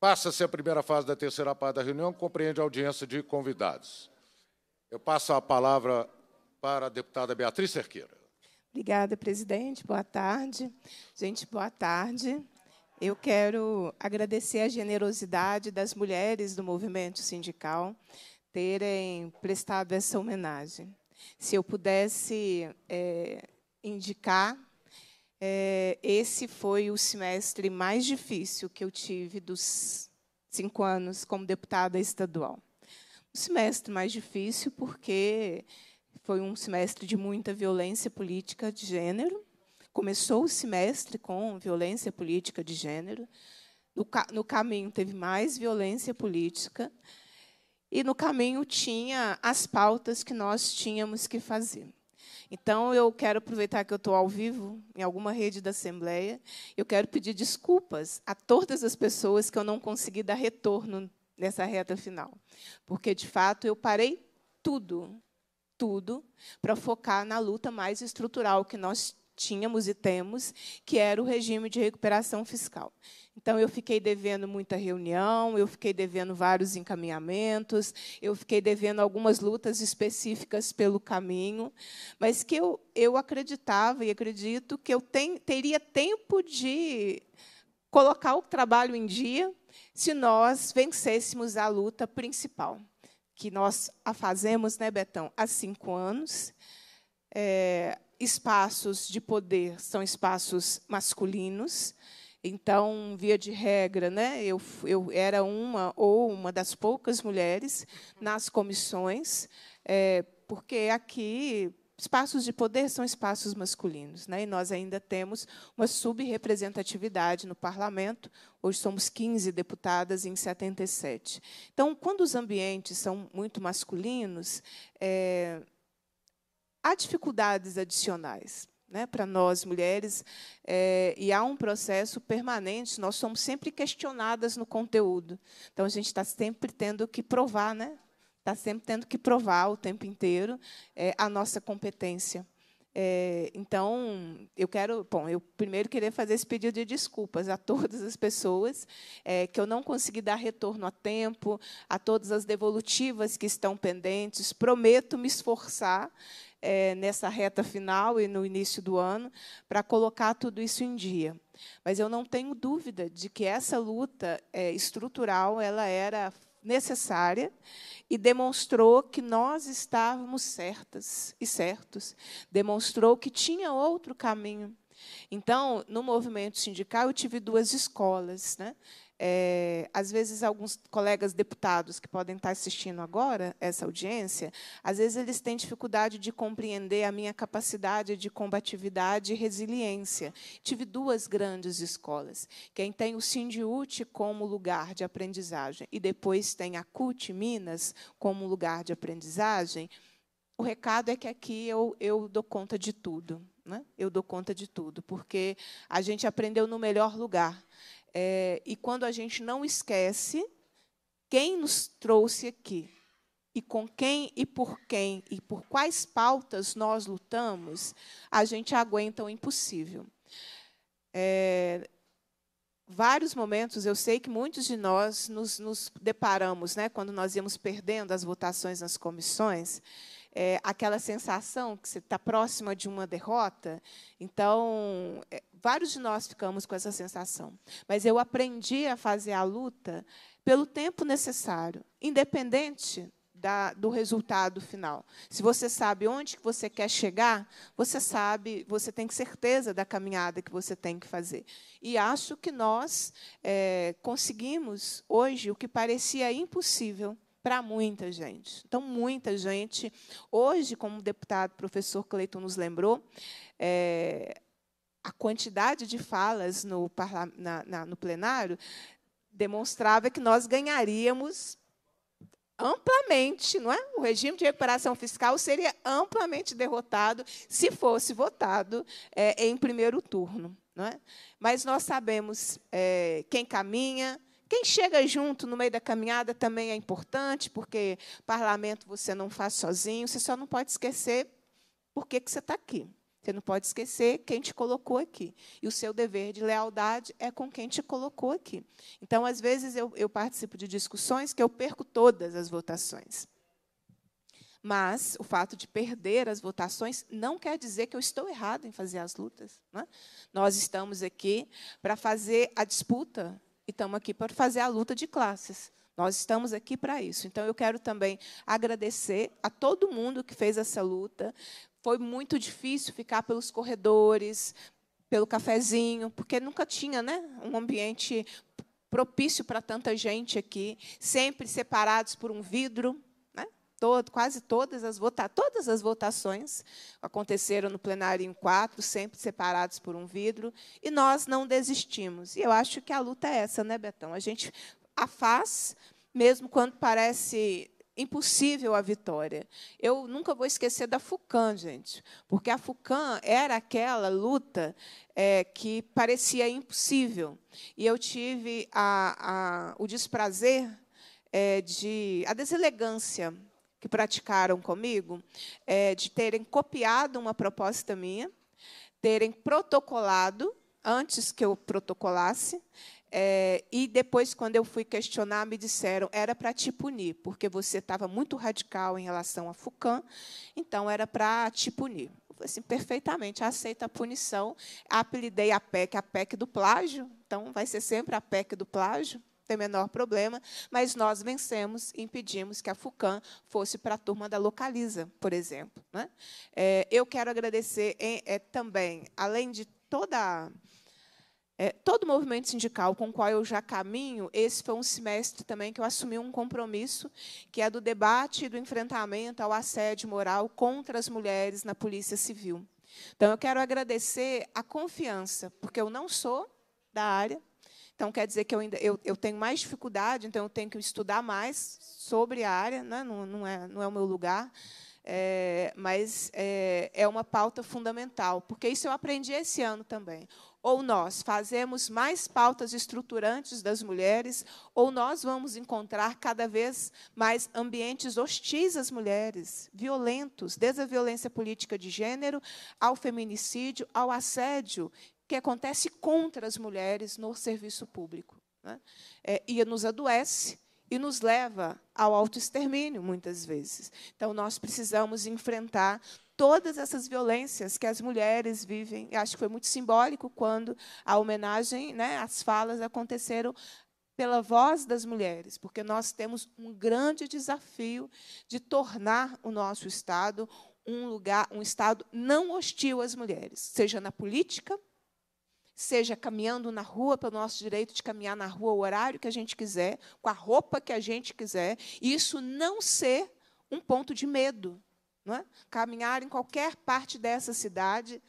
Passa-se a primeira fase da terceira parte da reunião, compreende a audiência de convidados. Eu passo a palavra para a deputada Beatriz Cerqueira. Obrigada, presidente. Boa tarde. Gente, boa tarde. Eu quero agradecer a generosidade das mulheres do movimento sindical terem prestado essa homenagem. Se eu pudesse é, indicar, é, esse foi o semestre mais difícil que eu tive dos cinco anos como deputada estadual. Um semestre mais difícil porque foi um semestre de muita violência política de gênero, começou o semestre com violência política de gênero. No, no caminho teve mais violência política. E no caminho tinha as pautas que nós tínhamos que fazer. Então, eu quero aproveitar que eu estou ao vivo em alguma rede da Assembleia. Eu quero pedir desculpas a todas as pessoas que eu não consegui dar retorno nessa reta final. Porque, de fato, eu parei tudo, tudo, para focar na luta mais estrutural que nós tínhamos e temos, que era o regime de recuperação fiscal. Então, eu fiquei devendo muita reunião, eu fiquei devendo vários encaminhamentos, eu fiquei devendo algumas lutas específicas pelo caminho, mas que eu, eu acreditava e acredito que eu ten, teria tempo de colocar o trabalho em dia se nós vencêssemos a luta principal, que nós a fazemos, né, Betão, há cinco anos. É, espaços de poder são espaços masculinos. Então, via de regra, né, eu, eu era uma ou uma das poucas mulheres nas comissões, é, porque aqui espaços de poder são espaços masculinos, né? E nós ainda temos uma subrepresentatividade no parlamento. Hoje somos 15 deputadas em 77. Então, quando os ambientes são muito masculinos, é, há dificuldades adicionais. Né, para nós mulheres, é, e há um processo permanente, nós somos sempre questionadas no conteúdo. Então, a gente está sempre tendo que provar, né? está sempre tendo que provar o tempo inteiro é, a nossa competência. É, então, eu quero. Bom, eu primeiro queria fazer esse pedido de desculpas a todas as pessoas é, que eu não consegui dar retorno a tempo, a todas as devolutivas que estão pendentes. Prometo me esforçar é, nessa reta final e no início do ano, para colocar tudo isso em dia. Mas eu não tenho dúvida de que essa luta é, estrutural ela era necessária e demonstrou que nós estávamos certas e certos, demonstrou que tinha outro caminho. Então, no movimento sindical, eu tive duas escolas. Né? É, às vezes, alguns colegas deputados que podem estar assistindo agora essa audiência, às vezes eles têm dificuldade de compreender a minha capacidade de combatividade e resiliência. Tive duas grandes escolas. Quem tem o Sindiúte como lugar de aprendizagem e depois tem a CUT Minas como lugar de aprendizagem, o recado é que aqui eu, eu dou conta de tudo. Né? Eu dou conta de tudo, porque a gente aprendeu no melhor lugar. É, e quando a gente não esquece quem nos trouxe aqui e com quem e por quem e por quais pautas nós lutamos, a gente aguenta o impossível. É, vários momentos, eu sei que muitos de nós nos, nos deparamos, né, quando nós íamos perdendo as votações nas comissões, é, aquela sensação que você está próxima de uma derrota. Então, é, Vários de nós ficamos com essa sensação. Mas eu aprendi a fazer a luta pelo tempo necessário, independente da, do resultado final. Se você sabe onde que você quer chegar, você sabe, você tem certeza da caminhada que você tem que fazer. E acho que nós é, conseguimos hoje o que parecia impossível para muita gente. Então, muita gente hoje, como o deputado professor Cleiton nos lembrou, é, a quantidade de falas no, na, na, no plenário demonstrava que nós ganharíamos amplamente, não é? O regime de recuperação fiscal seria amplamente derrotado se fosse votado é, em primeiro turno, não é? Mas nós sabemos é, quem caminha, quem chega junto no meio da caminhada também é importante, porque parlamento você não faz sozinho, você só não pode esquecer por que, que você está aqui. Você não pode esquecer quem te colocou aqui. E o seu dever de lealdade é com quem te colocou aqui. Então, às vezes, eu, eu participo de discussões que eu perco todas as votações. Mas o fato de perder as votações não quer dizer que eu estou errado em fazer as lutas. Né? Nós estamos aqui para fazer a disputa e estamos aqui para fazer a luta de classes. Nós estamos aqui para isso. Então, eu quero também agradecer a todo mundo que fez essa luta, foi muito difícil ficar pelos corredores, pelo cafezinho, porque nunca tinha né, um ambiente propício para tanta gente aqui, sempre separados por um vidro. Né? Todo, quase todas as, vota todas as votações aconteceram no plenário em quatro, sempre separados por um vidro, e nós não desistimos. E eu acho que a luta é essa, né, Betão? A gente a faz, mesmo quando parece impossível a vitória. Eu nunca vou esquecer da fucan, gente, porque a fucan era aquela luta é, que parecia impossível. E eu tive a, a, o desprazer, é, de, a deselegância que praticaram comigo, é, de terem copiado uma proposta minha, terem protocolado antes que eu protocolasse, é, e depois, quando eu fui questionar, me disseram era para te punir, porque você estava muito radical em relação a Foucault, então era para te punir. Eu falei assim, perfeitamente, aceita a punição. Apelidei a PEC, a PEC do plágio, então vai ser sempre a PEC do plágio, não tem menor problema, mas nós vencemos e impedimos que a FUCAM fosse para a turma da Localiza, por exemplo. Né? É, eu quero agradecer em, é, também, além de toda a é, todo movimento sindical com o qual eu já caminho, esse foi um semestre também que eu assumi um compromisso, que é do debate e do enfrentamento ao assédio moral contra as mulheres na Polícia Civil. Então, eu quero agradecer a confiança, porque eu não sou da área, então quer dizer que eu, ainda, eu, eu tenho mais dificuldade, então eu tenho que estudar mais sobre a área, né? não, não, é, não é o meu lugar. É, mas é, é, uma pauta fundamental, porque isso eu aprendi esse ano também. Ou nós fazemos mais pautas estruturantes das mulheres, ou nós vamos encontrar cada vez mais ambientes hostis às mulheres, violentos, desde a violência política de gênero, ao feminicídio, ao assédio que acontece contra as mulheres no serviço público. Né? É, e nos adoece, e nos leva ao autoextermínio, muitas vezes. Então, nós precisamos enfrentar todas essas violências que as mulheres vivem. Eu acho que foi muito simbólico quando a homenagem, né, as falas aconteceram pela voz das mulheres, porque nós temos um grande desafio de tornar o nosso estado um lugar, um estado não hostil às mulheres, seja na política, seja caminhando na rua, pelo nosso direito de caminhar na rua o horário que a gente quiser, com a roupa que a gente quiser, e isso não ser um ponto de medo, é? Caminhar em qualquer parte dessa cidade,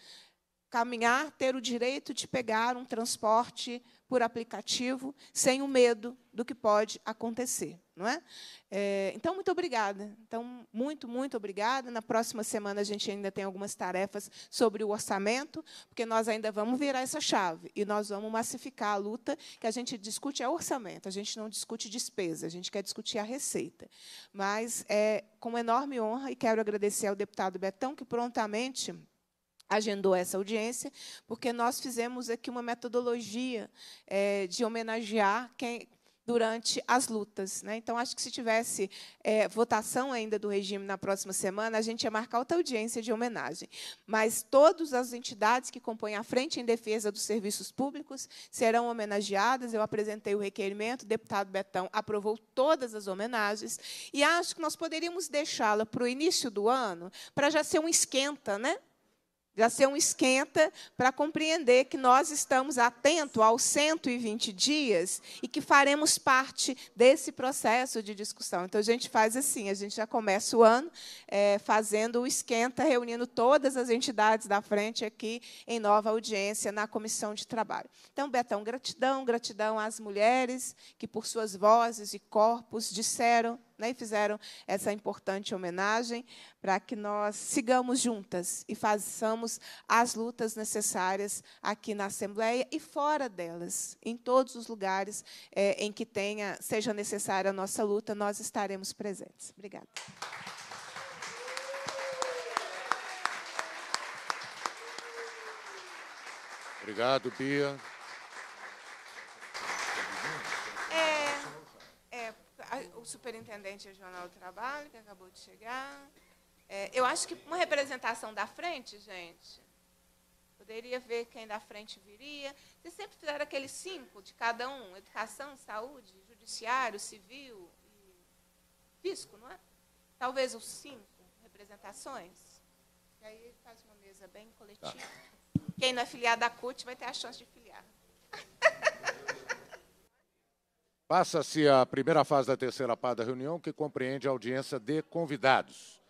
caminhar, ter o direito de pegar um transporte por aplicativo, sem o medo do que pode acontecer não é? é? Então, muito obrigada. Então, muito, muito obrigada. Na próxima semana a gente ainda tem algumas tarefas sobre o orçamento, porque nós ainda vamos virar essa chave e nós vamos massificar a luta que a gente discute é orçamento, a gente não discute despesa, a gente quer discutir a receita. Mas é com enorme honra e quero agradecer ao deputado Betão que prontamente agendou essa audiência, porque nós fizemos aqui uma metodologia é, de homenagear quem, durante as lutas. Né? Então, acho que se tivesse é, votação ainda do regime na próxima semana, a gente ia marcar outra audiência de homenagem. Mas todas as entidades que compõem a Frente em Defesa dos Serviços Públicos serão homenageadas. Eu apresentei o requerimento, o deputado Betão aprovou todas as homenagens, e acho que nós poderíamos deixá-la para o início do ano, para já ser um esquenta, né? já ser um esquenta para compreender que nós estamos atentos aos 120 dias e que faremos parte desse processo de discussão. Então, a gente faz assim: a gente já começa o ano é, fazendo o esquenta, reunindo todas as entidades da frente aqui em nova audiência na comissão de trabalho. Então, Betão, gratidão, gratidão às mulheres que, por suas vozes e corpos, disseram né, e fizeram essa importante homenagem para que nós sigamos juntas e façamos as lutas necessárias aqui na Assembleia e fora delas, em todos os lugares é, em que tenha seja necessária a nossa luta, nós estaremos presentes. Obrigada. Obrigado, Bia. o superintendente regional do trabalho, que acabou de chegar. É, eu acho que uma representação da frente, gente, poderia ver quem da frente viria. Vocês sempre fizeram aqueles cinco de cada um, educação, saúde, judiciário, civil e fisco, não é? Talvez os cinco representações. E aí faz uma mesa bem coletiva. Tá. Quem não é filiado à CUT vai ter a chance de filiar. Passa-se a primeira fase da terceira parte da reunião, que compreende a audiência de convidados.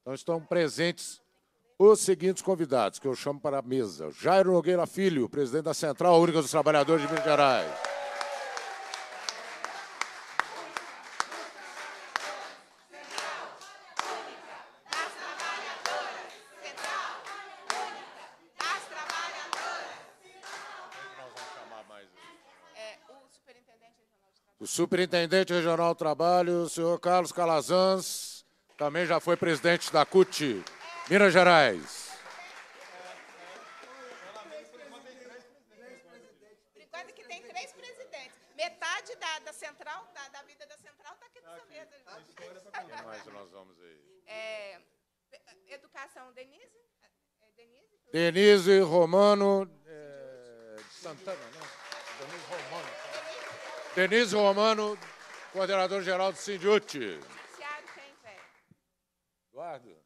Então estão presentes os seguintes convidados, que eu chamo para a mesa. Jairo Nogueira Filho, presidente da Central Única dos Trabalhadores de Minas Gerais. Superintendente Regional do Trabalho, senhor Carlos Calazans, também já foi presidente da CUT, Minas Gerais. Quase que tem três presidentes. Metade da, central, da, vida da central, está aqui nessa tá mesa. O mais tá nós vamos aí? É, educação, Denise? É, é Denise? Romano, é, Santana, né? Denise Romano. Denise Romano, coordenador-geral do Sindiute. quem vem? Eduardo.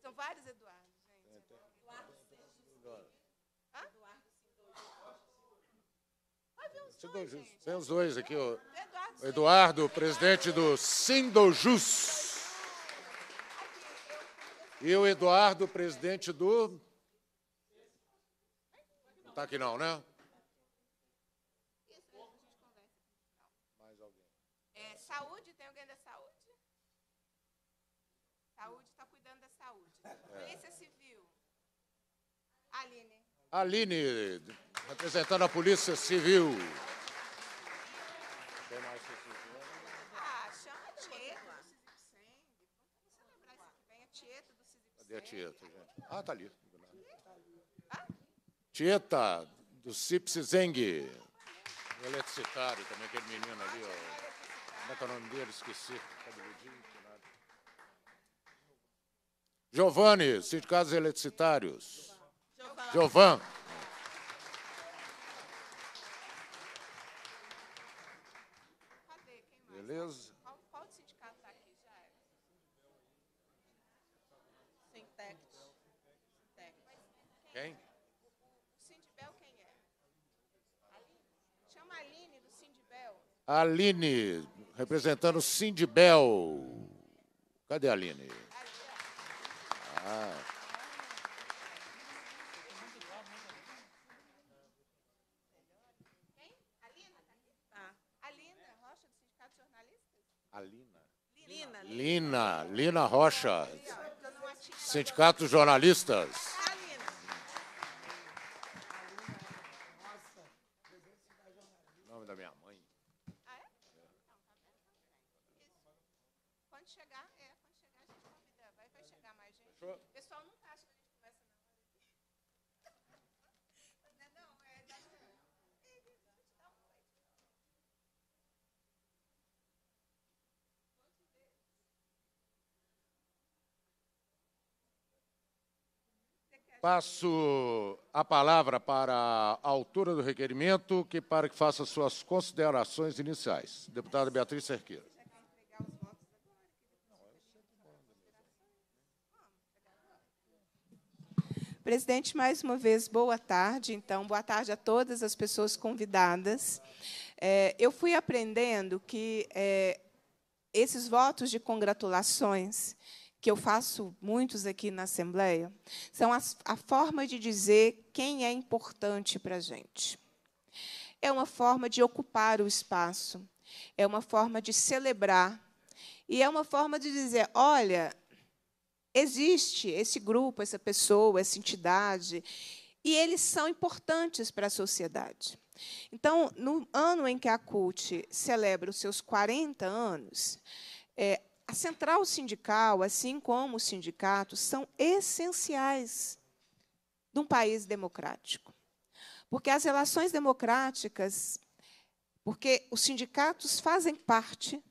São vários Eduardo, gente. É, Eduardo Eduardo Hã? Eduardo Sindojus. Tem os dois aqui, o Eduardo, Eduardo presidente do Sindojus. E o Eduardo, presidente do... Não está aqui não, né? Aline, representando a Polícia Civil. Ah, Cadê a Tieta, Ah, está ali. Tieta, do Zeng. O Eletricitário também, aquele menino ali, ó. Como é que é o nome dele? Esqueci. Cabeludinho, que nada. Giovanni, Sindicatos Eletricitários. Giovan. Beleza? Qual, sindicato está aqui? Já é. Quem? O quem é? Aline. Chama a Aline do Aline, representando o Sindibel. Cadê a Aline? Ah. Lina, Lina Rocha, Sindicato dos Jornalistas. Passo a palavra para a autora do requerimento, que para que faça suas considerações iniciais. Deputada Beatriz Cerqueira. Presidente, mais uma vez, boa tarde. Então, boa tarde a todas as pessoas convidadas. É, eu fui aprendendo que é, esses votos de congratulações que eu faço muitos aqui na Assembleia, são as, a forma de dizer quem é importante para a gente. É uma forma de ocupar o espaço, é uma forma de celebrar, e é uma forma de dizer: olha, existe esse grupo, essa pessoa, essa entidade, e eles são importantes para a sociedade. Então, no ano em que a CUT celebra os seus 40 anos, é, a central sindical, assim como os sindicatos, são essenciais de um país democrático. Porque as relações democráticas, porque os sindicatos fazem parte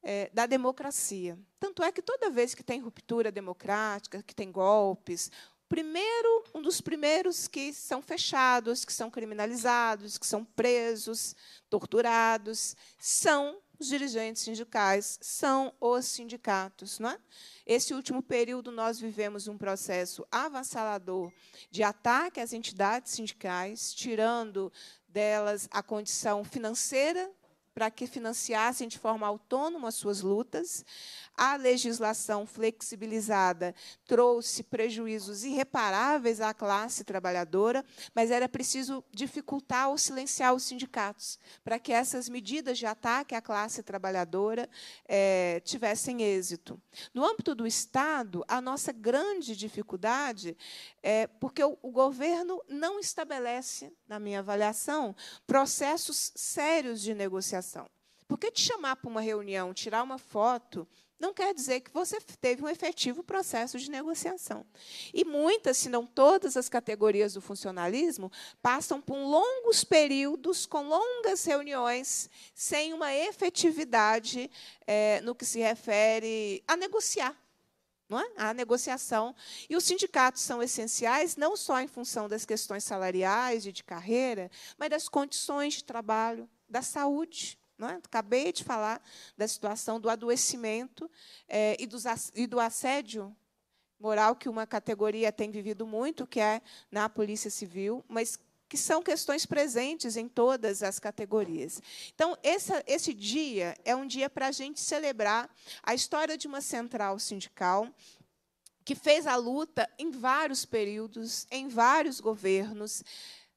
é, da democracia. Tanto é que toda vez que tem ruptura democrática, que tem golpes, primeiro, um dos primeiros que são fechados, que são criminalizados, que são presos, torturados, são os dirigentes sindicais são os sindicatos. Não é? Esse último período, nós vivemos um processo avassalador de ataque às entidades sindicais, tirando delas a condição financeira para que financiassem de forma autônoma as suas lutas, a legislação flexibilizada trouxe prejuízos irreparáveis à classe trabalhadora, mas era preciso dificultar ou silenciar os sindicatos para que essas medidas de ataque à classe trabalhadora é, tivessem êxito. No âmbito do Estado, a nossa grande dificuldade é porque o, o governo não estabelece, na minha avaliação, processos sérios de negociação. Porque te chamar para uma reunião, tirar uma foto, não quer dizer que você teve um efetivo processo de negociação. E muitas, se não todas, as categorias do funcionalismo passam por longos períodos, com longas reuniões, sem uma efetividade é, no que se refere a negociar. Não é? A negociação. E os sindicatos são essenciais, não só em função das questões salariais e de carreira, mas das condições de trabalho, da saúde. Não é? Acabei de falar da situação do adoecimento é, e, dos, e do assédio moral que uma categoria tem vivido muito, que é na Polícia Civil, mas que são questões presentes em todas as categorias. Então, essa, esse dia é um dia para a gente celebrar a história de uma central sindical que fez a luta em vários períodos, em vários governos,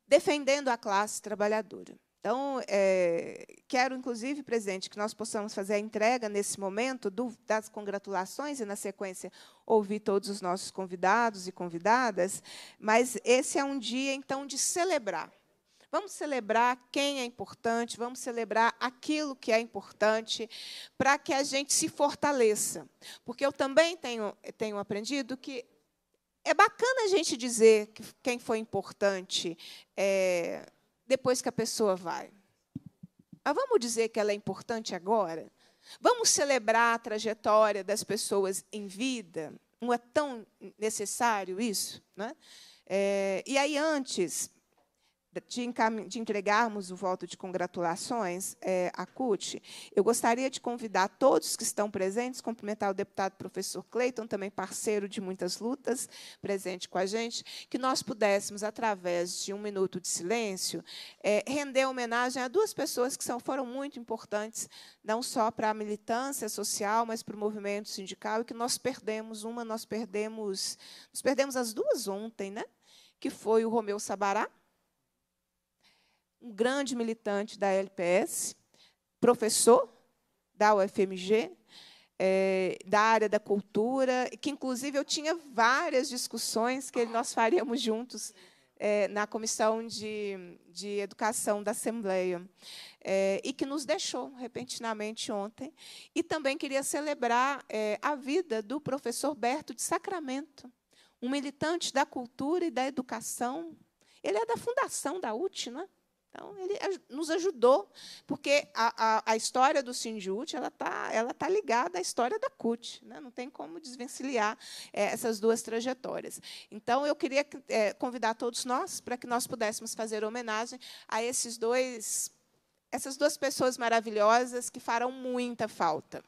defendendo a classe trabalhadora. Então, é, quero, inclusive, presidente, que nós possamos fazer a entrega nesse momento do, das congratulações e, na sequência, ouvir todos os nossos convidados e convidadas. Mas esse é um dia, então, de celebrar. Vamos celebrar quem é importante, vamos celebrar aquilo que é importante, para que a gente se fortaleça. Porque eu também tenho, tenho aprendido que é bacana a gente dizer que quem foi importante. É, depois que a pessoa vai. Mas vamos dizer que ela é importante agora? Vamos celebrar a trajetória das pessoas em vida? Não é tão necessário isso? Né? É, e aí, antes, de, de, entregarmos o voto de congratulações é, à CUT, eu gostaria de convidar todos que estão presentes, cumprimentar o deputado professor Cleiton, também parceiro de muitas lutas, presente com a gente, que nós pudéssemos, através de um minuto de silêncio, é, render homenagem a duas pessoas que são, foram muito importantes, não só para a militância social, mas para o movimento sindical, e que nós perdemos uma, nós perdemos, nós perdemos as duas ontem, né? que foi o Romeu Sabará, um grande militante da LPS, professor da UFMG, é, eh, da área da cultura, que, inclusive, eu tinha várias discussões que nós faríamos juntos é, na Comissão de, de Educação da Assembleia, é, e que nos deixou repentinamente ontem. E também queria celebrar a vida do professor Berto de Sacramento, um militante da cultura e da educação. Ele é da fundação da UT, não é? Então, ele nos ajudou, porque a, a, a história do Sinjut, ela está ela tá ligada à história da CUT. Né? Não tem como desvencilhar é, essas duas trajetórias. Então, eu queria é, convidar todos nós para que nós pudéssemos fazer homenagem a esses dois, essas duas pessoas maravilhosas que farão muita falta.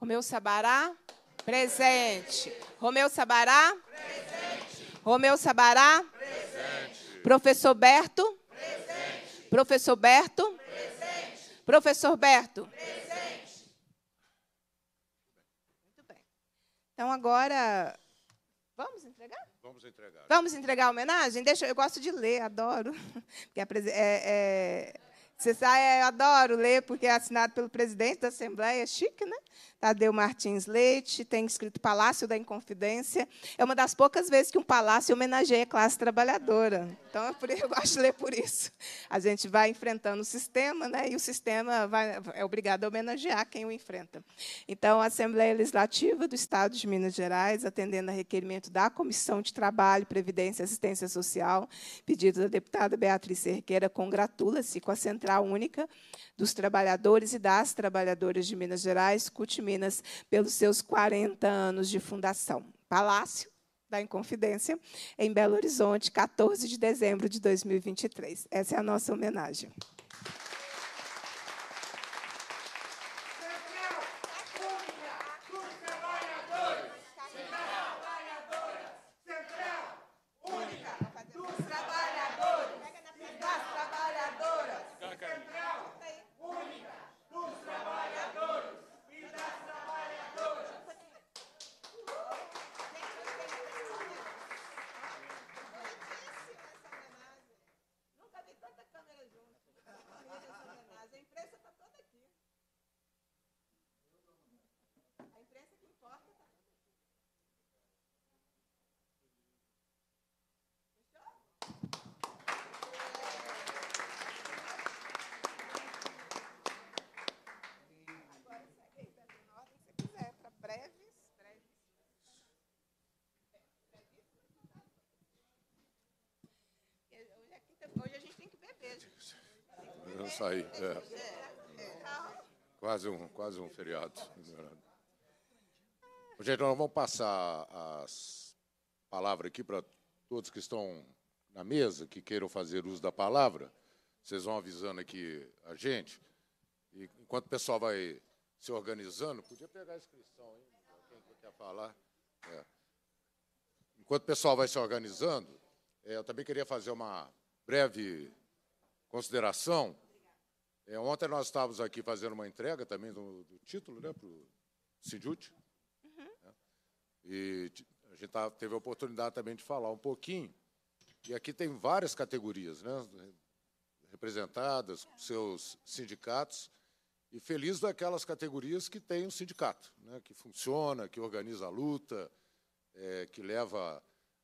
Romeu Sabará, presente. Romeu Sabará, presente. Romeu Sabará, presente. Professor Berto, presente. Professor Berto, presente. Professor Berto, presente. Muito bem. Então agora vamos entregar? Vamos entregar. Vamos entregar a homenagem? Deixa, eu gosto de ler, adoro. Porque é, é, você sabe, eu adoro ler, porque é assinado pelo presidente da Assembleia, é chique, né? Tadeu Martins Leite, tem escrito Palácio da Inconfidência. É uma das poucas vezes que um palácio homenageia a classe trabalhadora. Então, eu, é eu gosto de ler por isso. A gente vai enfrentando o sistema, né, e o sistema vai, é obrigado a homenagear quem o enfrenta. Então, a Assembleia Legislativa do Estado de Minas Gerais, atendendo a requerimento da Comissão de Trabalho, Previdência e Assistência Social, pedido da deputada Beatriz Cerqueira, congratula-se com a Central Única dos Trabalhadores e das Trabalhadoras de Minas Gerais, CUTMI Minas pelos seus 40 anos de fundação. Palácio da Inconfidência, em Belo Horizonte, 14 de dezembro de 2023. Essa é a nossa homenagem. sair. É. Quase, um, quase um feriado. Gente, nós vamos passar as palavras aqui para todos que estão na mesa, que queiram fazer uso da palavra. Vocês vão avisando aqui a gente. E enquanto o pessoal vai se organizando, podia pegar a inscrição, hein? Quem quer falar. É. Enquanto o pessoal vai se organizando, é, eu também queria fazer uma breve consideração é, ontem nós estávamos aqui fazendo uma entrega também do, do título né, para o Sindjute. Uhum. Né, e a gente tá, teve a oportunidade também de falar um pouquinho. E aqui tem várias categorias né, representadas, seus sindicatos. E feliz daquelas categorias que tem um sindicato, né, que funciona, que organiza a luta, é, que leva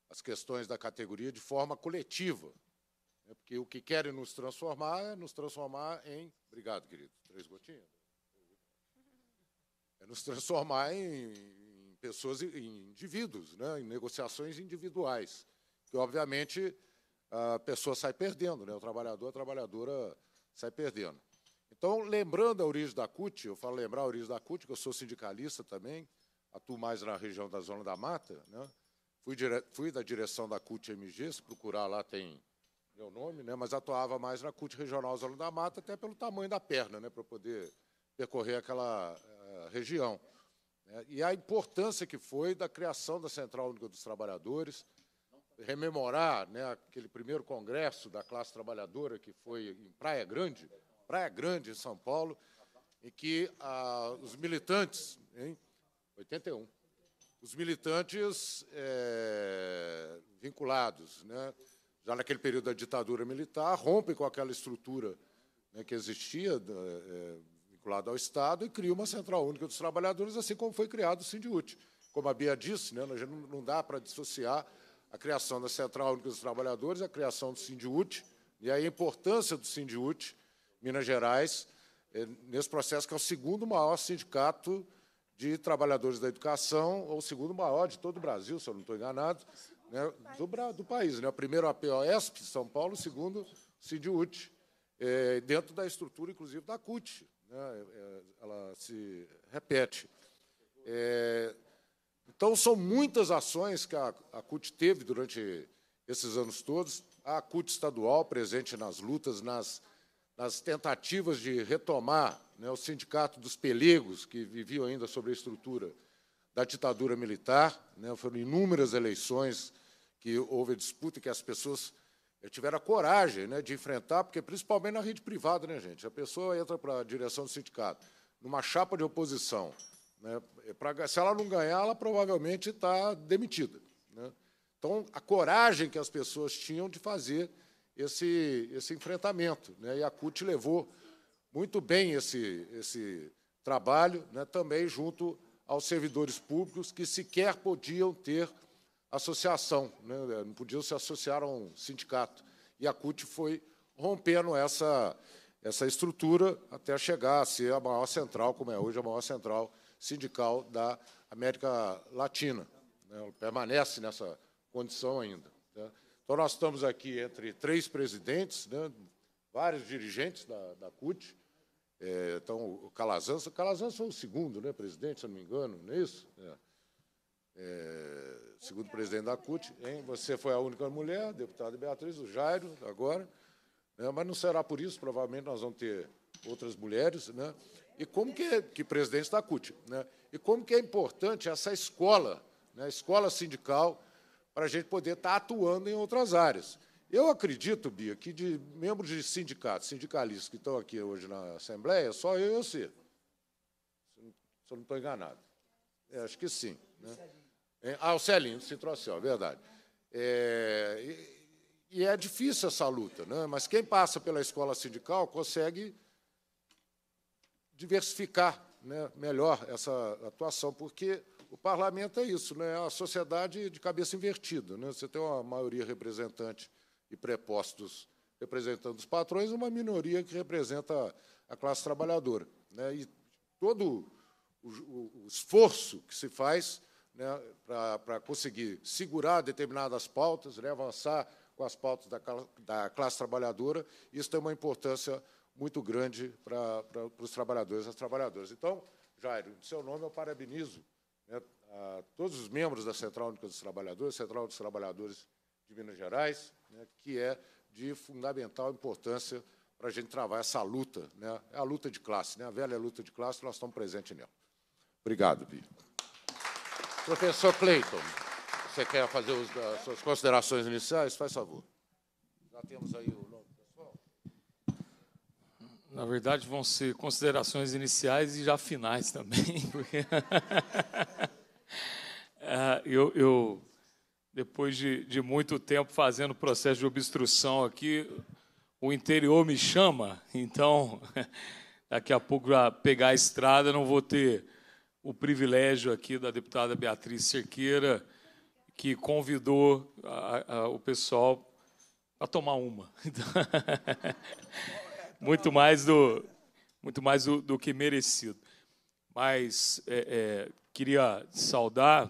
as questões da categoria de forma coletiva, é porque o que querem nos transformar é nos transformar em. Obrigado, querido. Três gotinhas. É nos transformar em, em pessoas, em indivíduos, né? em negociações individuais. Que, obviamente, a pessoa sai perdendo, né? o trabalhador, a trabalhadora sai perdendo. Então, lembrando a origem da CUT, eu falo lembrar a origem da CUT, que eu sou sindicalista também, atuo mais na região da Zona da Mata, né? fui, dire... fui da direção da CUT MG, se procurar lá tem meu nome, né, mas atuava mais na CUT Regional Zona da Mata, até pelo tamanho da perna, né, para poder percorrer aquela uh, região. Né. E a importância que foi da criação da Central Única dos Trabalhadores, rememorar né, aquele primeiro congresso da classe trabalhadora que foi em Praia Grande, Praia Grande, em São Paulo, em que ah, os militantes, em 81, os militantes é, vinculados, né, já naquele período da ditadura militar, rompe com aquela estrutura né, que existia é, vinculada ao Estado e cria uma central única dos trabalhadores, assim como foi criado o Sindiúte. Como a Bia disse, né, não dá para dissociar a criação da Central Única dos Trabalhadores, a criação do Sindiúte e a importância do Sindiúte Minas Gerais é, nesse processo que é o segundo maior sindicato de trabalhadores da educação, ou o segundo maior de todo o Brasil, se eu não estou enganado, né, do, do, país. Né? O primeiro a POSP, São Paulo, o segundo, CIDUT, é, dentro da estrutura, inclusive, da CUT. Né? É, é, ela se repete. É, então, são muitas ações que a, a CUT teve durante esses anos todos, a CUT estadual presente nas lutas, nas, nas tentativas de retomar né, o sindicato dos pelegos, que viviam ainda sobre a estrutura da ditadura militar. Né, foram inúmeras eleições que houve a disputa e que as pessoas eh, tiveram a coragem né, de enfrentar, porque principalmente na rede privada, né, gente? A pessoa entra para a direção do sindicato, numa chapa de oposição. Né, eh, pra, se ela não ganhar, ela provavelmente está demitida. Né? Então, a coragem que as pessoas tinham de fazer esse, esse enfrentamento. Né? E a CUT levou muito bem esse, esse trabalho, né, também junto aos servidores públicos que sequer podiam ter associação, né? É, não podiam se associar a um sindicato. E a CUT foi rompendo essa, essa estrutura até chegar a ser a maior central, como é hoje a maior central sindical da América Latina. Né? Permanece nessa condição ainda. Né? Então, nós estamos aqui entre três presidentes, né? vários dirigentes da, da CUT. É, então, o Calazans, o Calazans foi o segundo né, presidente, se não me engano, não é isso? É é, segundo o presidente da CUT, hein, você foi a única mulher, deputada Beatriz, o Jairo, agora, né, mas não será por isso, provavelmente nós vamos ter outras mulheres, né? E como que, é, que presidente da CUT, né? E como que é importante essa escola, né, escola sindical, para a gente poder estar tá atuando em outras áreas. Eu acredito, Bia, que de membros de sindicatos, sindicalistas que estão aqui hoje na Assembleia, só eu e você. Se eu não estou enganado. É, acho que sim. Né? É, ah, o Celinho, se trouxe, ó, verdade. É, e, e, é difícil essa luta, né? mas quem passa pela escola sindical consegue diversificar né, melhor essa atuação, porque o parlamento é isso, né, é a sociedade de cabeça invertida. Né? Você tem uma maioria representante e prepostos representando os patrões, uma minoria que representa a classe trabalhadora. Né? E todo o, o esforço que se faz né, para conseguir segurar determinadas pautas, né, avançar com as pautas da, da classe trabalhadora. Isso tem uma importância muito grande para, os trabalhadores e as trabalhadoras. Então, Jairo, em seu nome eu parabenizo né, a todos os membros da Central Única dos Trabalhadores, Central dos Trabalhadores de Minas Gerais, né, que é de fundamental importância para a gente travar essa luta, né, é a luta de classe, né, a velha luta de classe, nós estamos presentes nela. Obrigado, Bi. Professor Cleiton, você quer fazer as suas considerações iniciais? Faz favor. Já temos aí o nome do pessoal. Na verdade, vão ser considerações iniciais e já finais também. Porque... É, eu, eu, depois de, de muito tempo fazendo processo de obstrução aqui, o interior me chama, então daqui a pouco já pegar a estrada não vou ter o privilégio aqui da deputada Beatriz Cerqueira, que convidou a, a, o pessoal a tomar uma. muito mais do muito mais do, do que merecido. Mas é, é, queria saudar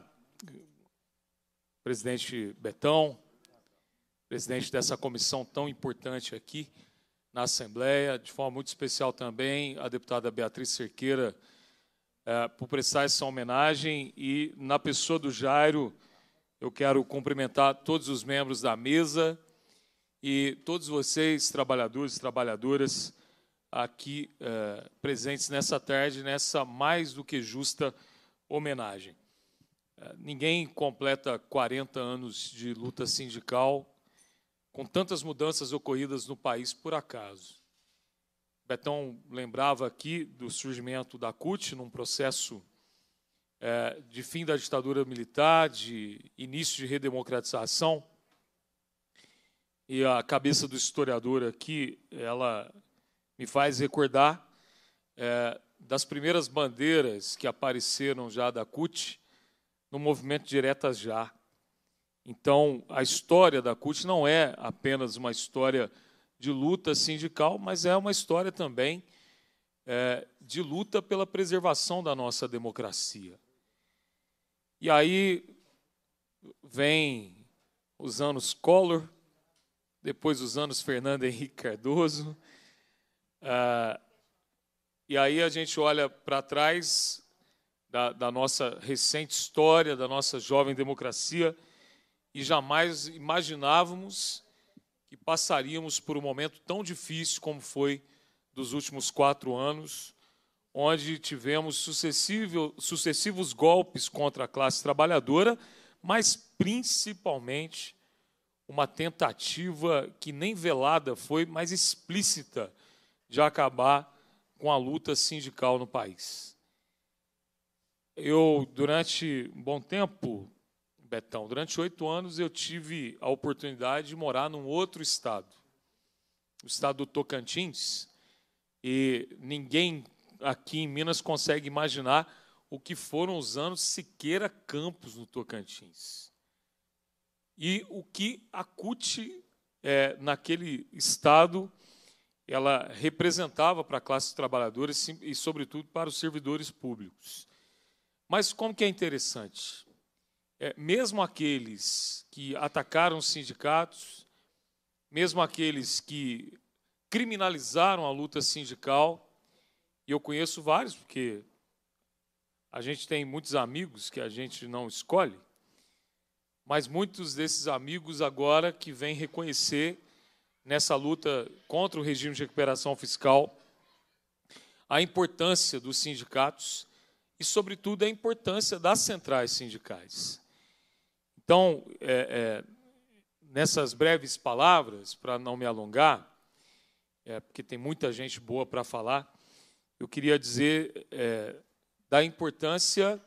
o presidente Betão, presidente dessa comissão tão importante aqui na Assembleia, de forma muito especial também a deputada Beatriz Cerqueira, é, por prestar essa homenagem e, na pessoa do Jairo, eu quero cumprimentar todos os membros da mesa e todos vocês, trabalhadores e trabalhadoras, aqui é, presentes nessa tarde, nessa mais do que justa homenagem. É, ninguém completa 40 anos de luta sindical com tantas mudanças ocorridas no país por acaso. Betão lembrava aqui do surgimento da CUT num processo é, de fim da ditadura militar, de início de redemocratização. E a cabeça do historiador aqui, ela me faz recordar é, das primeiras bandeiras que apareceram já da CUT no movimento Diretas Já. Então, a história da CUT não é apenas uma história de luta sindical, assim, mas é uma história também é, de luta pela preservação da nossa democracia. E aí vem os anos Collor, depois os anos Fernando Henrique Cardoso, é, e aí a gente olha para trás da, da, nossa recente história, da nossa jovem democracia, e jamais imaginávamos que passaríamos por um momento tão difícil como foi dos últimos quatro anos, onde tivemos sucessivos golpes contra a classe trabalhadora, mas principalmente uma tentativa que nem velada foi, mas explícita, de acabar com a luta sindical no país. Eu, durante um bom tempo, Betão. Durante oito anos eu tive a oportunidade de morar num outro estado, o estado do Tocantins, e ninguém aqui em Minas consegue imaginar o que foram os anos Siqueira Campos no Tocantins. E o que a CUT, é, naquele estado, ela representava para a classe trabalhadora e, sobretudo, para os servidores públicos. Mas como que é interessante? é, mesmo aqueles que atacaram os sindicatos, mesmo aqueles que criminalizaram a luta sindical, e eu conheço vários, porque a gente tem muitos amigos que a gente não escolhe, mas muitos desses amigos agora que vêm reconhecer nessa luta contra o regime de recuperação fiscal a importância dos sindicatos e, sobretudo, a importância das centrais sindicais. Então, é, é, nessas breves palavras, para não me alongar, é, porque tem muita gente boa para falar, eu queria dizer é, da importância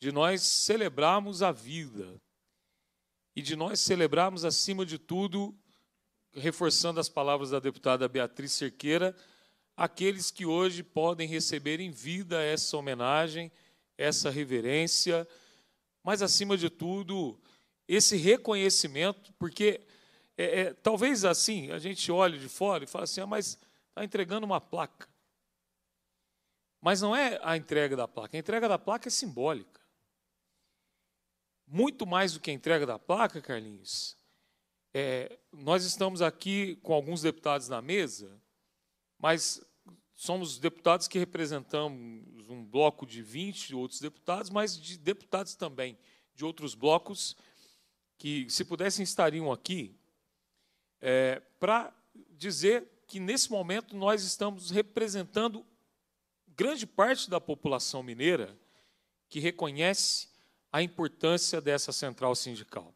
de nós celebrarmos a vida e de nós celebrarmos, acima de tudo, reforçando as palavras da deputada Beatriz Cerqueira, aqueles que hoje podem receber em vida essa homenagem, essa reverência, mas, acima de tudo, esse reconhecimento, porque é, é, talvez assim a gente olhe de fora e fale assim, ah, mas está entregando uma placa. Mas não é a entrega da placa. A entrega da placa é simbólica. Muito mais do que a entrega da placa, Carlinhos. É, nós estamos aqui com alguns deputados na mesa, mas somos deputados que representamos um bloco de 20 outros deputados, mas de deputados também de outros blocos que, se pudessem, estariam aqui é, para dizer que, nesse momento, nós estamos representando grande parte da população mineira que reconhece a importância dessa central sindical.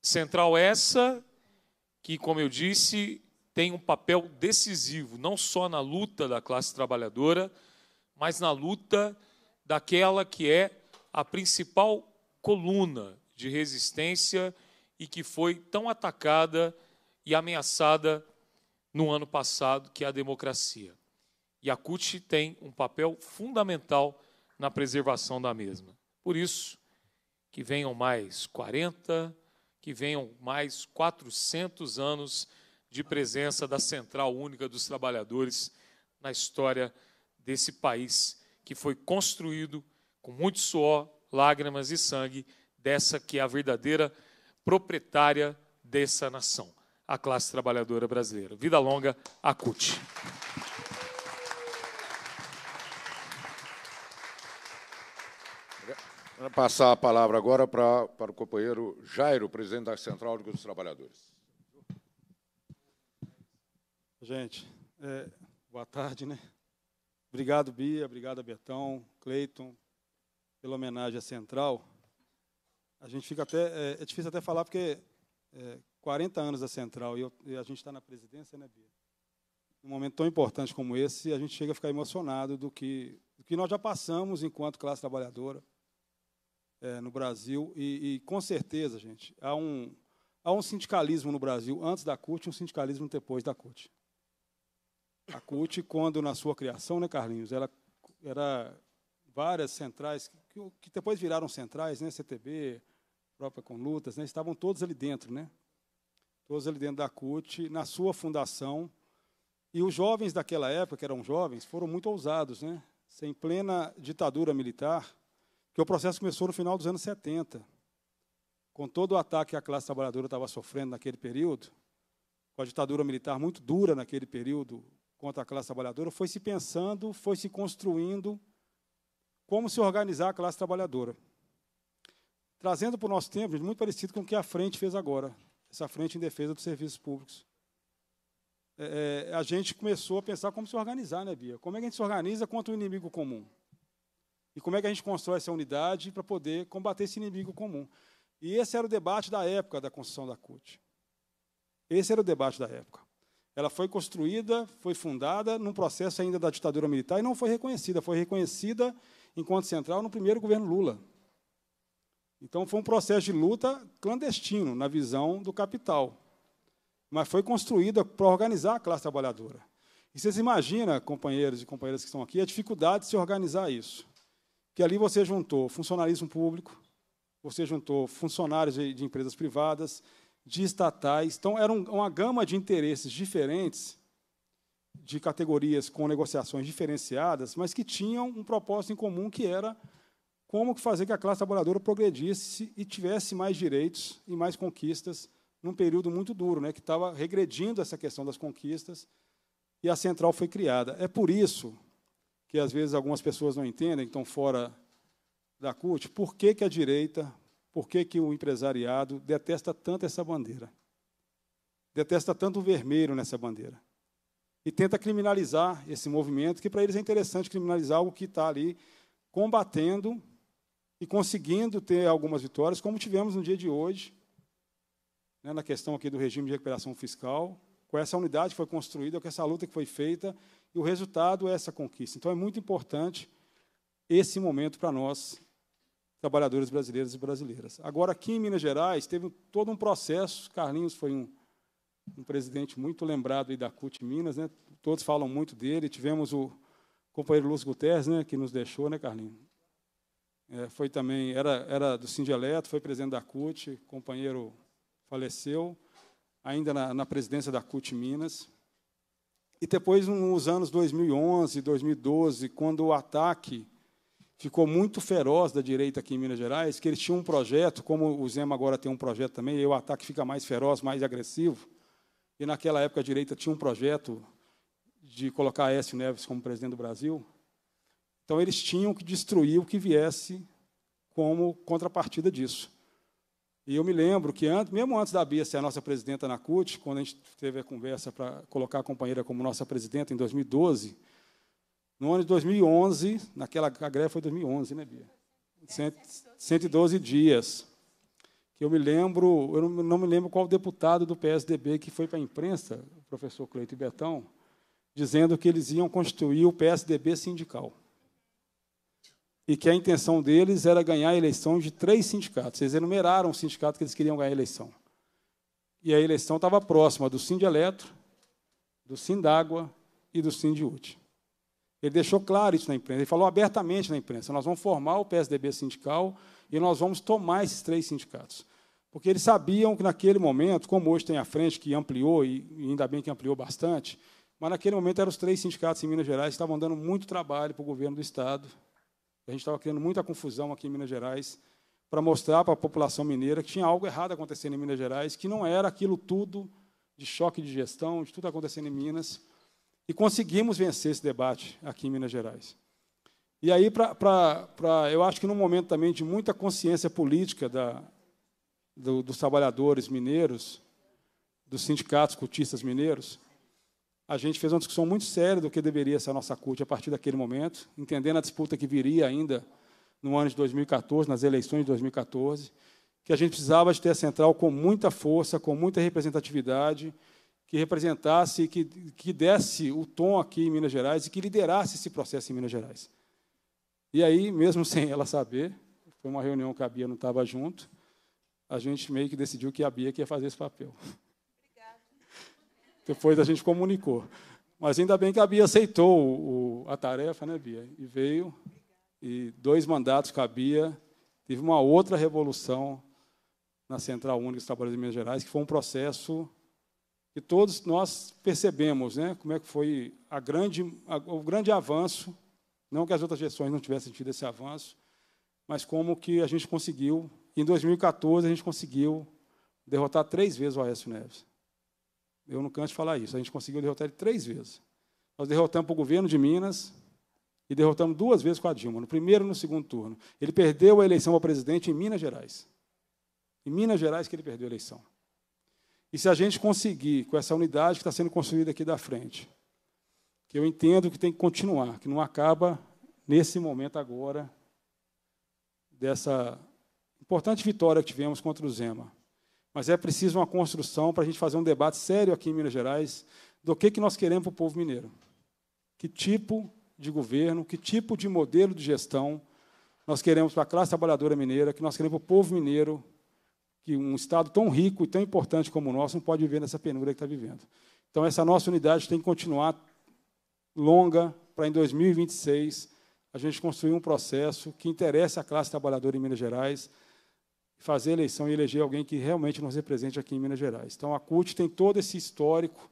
Central essa que, como eu disse, tem um papel decisivo, não só na luta da classe trabalhadora, mas na luta daquela que é a principal coluna de resistência e que foi tão atacada e ameaçada no ano passado, que é a democracia. E a CUT tem um papel fundamental na preservação da mesma. Por isso, que venham mais 40, que venham mais 400 anos de presença da Central Única dos Trabalhadores na história desse país que foi construído com muito suor, lágrimas e sangue dessa que é a verdadeira proprietária dessa nação, a classe trabalhadora brasileira. Vida longa, a CUT. Vou passar a palavra agora para, para o companheiro Jairo, presidente da Central dos Trabalhadores. Gente, é, boa tarde, né? Obrigado, Bia, obrigado, Betão, Cleiton, pela homenagem à Central a gente fica até. É, é difícil até falar, porque é, 40 anos da central e, eu, e a gente está na presidência, né, Bia? Num momento tão importante como esse, a gente chega a ficar emocionado do que, do que nós já passamos enquanto classe trabalhadora é, no Brasil. E, e, com certeza, gente, há um, há um sindicalismo no Brasil antes da CUT e um sindicalismo depois da CUT. A CUT, quando na sua criação, né, Carlinhos, ela era várias centrais, que, que depois viraram centrais, né, CTB, própria com lutas, né, estavam todos ali dentro, né, todos ali dentro da CUT, na sua fundação. E os jovens daquela época, que eram jovens, foram muito ousados, né, sem plena ditadura militar, que o processo começou no final dos anos 70. Com todo o ataque que a classe trabalhadora estava sofrendo naquele período, com a ditadura militar muito dura naquele período contra a classe trabalhadora, foi se pensando, foi se construindo como se organizar a classe trabalhadora. Trazendo para o nosso tempo, muito parecido com o que a frente fez agora, essa frente em defesa dos serviços públicos. É, é, a gente começou a pensar como se organizar, né, Bia? Como é que a gente se organiza contra o um inimigo comum? E como é que a gente constrói essa unidade para poder combater esse inimigo comum? E esse era o debate da época da construção da CUT. Esse era o debate da época. Ela foi construída, foi fundada num processo ainda da ditadura militar e não foi reconhecida. Foi reconhecida enquanto central no primeiro governo Lula. Então foi um processo de luta clandestino na visão do capital, mas foi construída para organizar a classe trabalhadora. E vocês imaginam, companheiros e companheiras que estão aqui, a dificuldade de se organizar isso. Que ali você juntou funcionalismo público, você juntou funcionários de, empresas privadas, de estatais. Então, era um, uma gama de interesses diferentes de categorias com negociações diferenciadas, mas que tinham um propósito em comum, que era como fazer que a classe trabalhadora progredisse e tivesse mais direitos e mais conquistas num período muito duro, né, que estava regredindo essa questão das conquistas, e a central foi criada. É por isso que, às vezes, algumas pessoas não entendem, estão fora da CUT, por que, que a direita, por que, que o empresariado detesta tanto essa bandeira, detesta tanto o vermelho nessa bandeira e tenta criminalizar esse movimento, que para eles é interessante criminalizar algo que está ali combatendo e conseguindo ter algumas vitórias, como tivemos no dia de hoje, né, na questão aqui do regime de recuperação fiscal, com essa unidade que foi construída, com essa luta que foi feita, e o resultado é essa conquista. Então, é muito importante esse momento para nós, trabalhadores brasileiros e brasileiras. Agora, aqui em Minas Gerais, teve todo um processo, Carlinhos foi um um presidente muito lembrado aí da CUT Minas, né? todos falam muito dele. Tivemos o companheiro Lúcio Guterres, né, que nos deixou, né, Carlinhos? É, foi também, era, era do Sindeleto, foi presidente da CUT, companheiro faleceu, ainda na, na presidência da CUT Minas. E depois, nos anos 2011, 2012, quando o ataque ficou muito feroz da direita aqui em Minas Gerais, que eles tinham um projeto, como o Zema agora tem um projeto também, e o ataque fica mais feroz, mais agressivo, e naquela época a direita tinha um projeto de colocar Aécio Neves como presidente do Brasil. Então eles tinham que destruir o que viesse como contrapartida disso. E eu me lembro que, antes, mesmo antes da Bia ser a nossa presidenta na CUT, quando a gente teve a conversa para colocar a companheira como nossa presidenta em 2012, no ano de 2011, naquela a greve foi 2011, né, Bia? 112 dias que eu me lembro, eu não me lembro qual deputado do PSDB que foi para a imprensa, o professor Cleito Betão, dizendo que eles iam constituir o PSDB sindical. E que a intenção deles era ganhar a eleição de três sindicatos. Eles enumeraram o sindicato que eles queriam ganhar a eleição. E a eleição estava próxima do Sind Eletro, do Sindágua e do Sindiúte. Ele deixou claro isso na imprensa, ele falou abertamente na imprensa: nós vamos formar o PSDB sindical e nós vamos tomar esses três sindicatos. Porque eles sabiam que naquele momento, como hoje tem a frente que ampliou, e ainda bem que ampliou bastante, mas naquele momento eram os três sindicatos em Minas Gerais que estavam dando muito trabalho para o governo do Estado. A gente estava criando muita confusão aqui em Minas Gerais para mostrar para a população mineira que tinha algo errado acontecendo em Minas Gerais, que não era aquilo tudo de choque de gestão, de tudo acontecendo em Minas. E conseguimos vencer esse debate aqui em Minas Gerais. E aí, pra, pra, pra, eu acho que num momento também de muita consciência política da, do, dos trabalhadores mineiros, dos sindicatos cultistas mineiros, a gente fez uma discussão muito séria do que deveria ser a nossa CUT a partir daquele momento, entendendo a disputa que viria ainda no ano de 2014, nas eleições de 2014, que a gente precisava de ter a central com muita força, com muita representatividade, que representasse, que, que desse o tom aqui em Minas Gerais e que liderasse esse processo em Minas Gerais. E aí, mesmo sem ela saber, foi uma reunião que a Bia não estava junto, a gente meio que decidiu que a Bia ia fazer esse papel. Obrigada. Depois a gente comunicou. Mas ainda bem que a Bia aceitou o, a tarefa, né, Bia? E veio, e dois mandatos com a Bia. Teve uma outra revolução na Central Única dos Trabalhadores de Minas Gerais, que foi um processo que todos nós percebemos, né? Como é que foi a grande, a, o grande avanço não que as outras gestões não tivessem tido esse avanço, mas como que a gente conseguiu, em 2014, a gente conseguiu derrotar três vezes o Aécio Neves. Eu não canso de falar isso, a gente conseguiu derrotar ele três vezes. Nós derrotamos para o governo de Minas e derrotamos duas vezes com a Dilma, no primeiro e no segundo turno. Ele perdeu a eleição para presidente em Minas Gerais. Em Minas Gerais que ele perdeu a eleição. E se a gente conseguir, com essa unidade que está sendo construída aqui da frente, eu entendo que tem que continuar, que não acaba nesse momento agora dessa importante vitória que tivemos contra o Zema. Mas é preciso uma construção para a gente fazer um debate sério aqui em Minas Gerais do que, que nós queremos para o povo mineiro. Que tipo de governo, que tipo de modelo de gestão nós queremos para a classe trabalhadora mineira, que nós queremos para o povo mineiro, que um Estado tão rico e tão importante como o nosso não pode viver nessa penúria que está vivendo. Então, essa nossa unidade tem que continuar longa para em 2026 a gente construir um processo que interesse a classe trabalhadora em Minas Gerais, fazer eleição e eleger alguém que realmente nos represente aqui em Minas Gerais. Então, a CUT tem todo esse histórico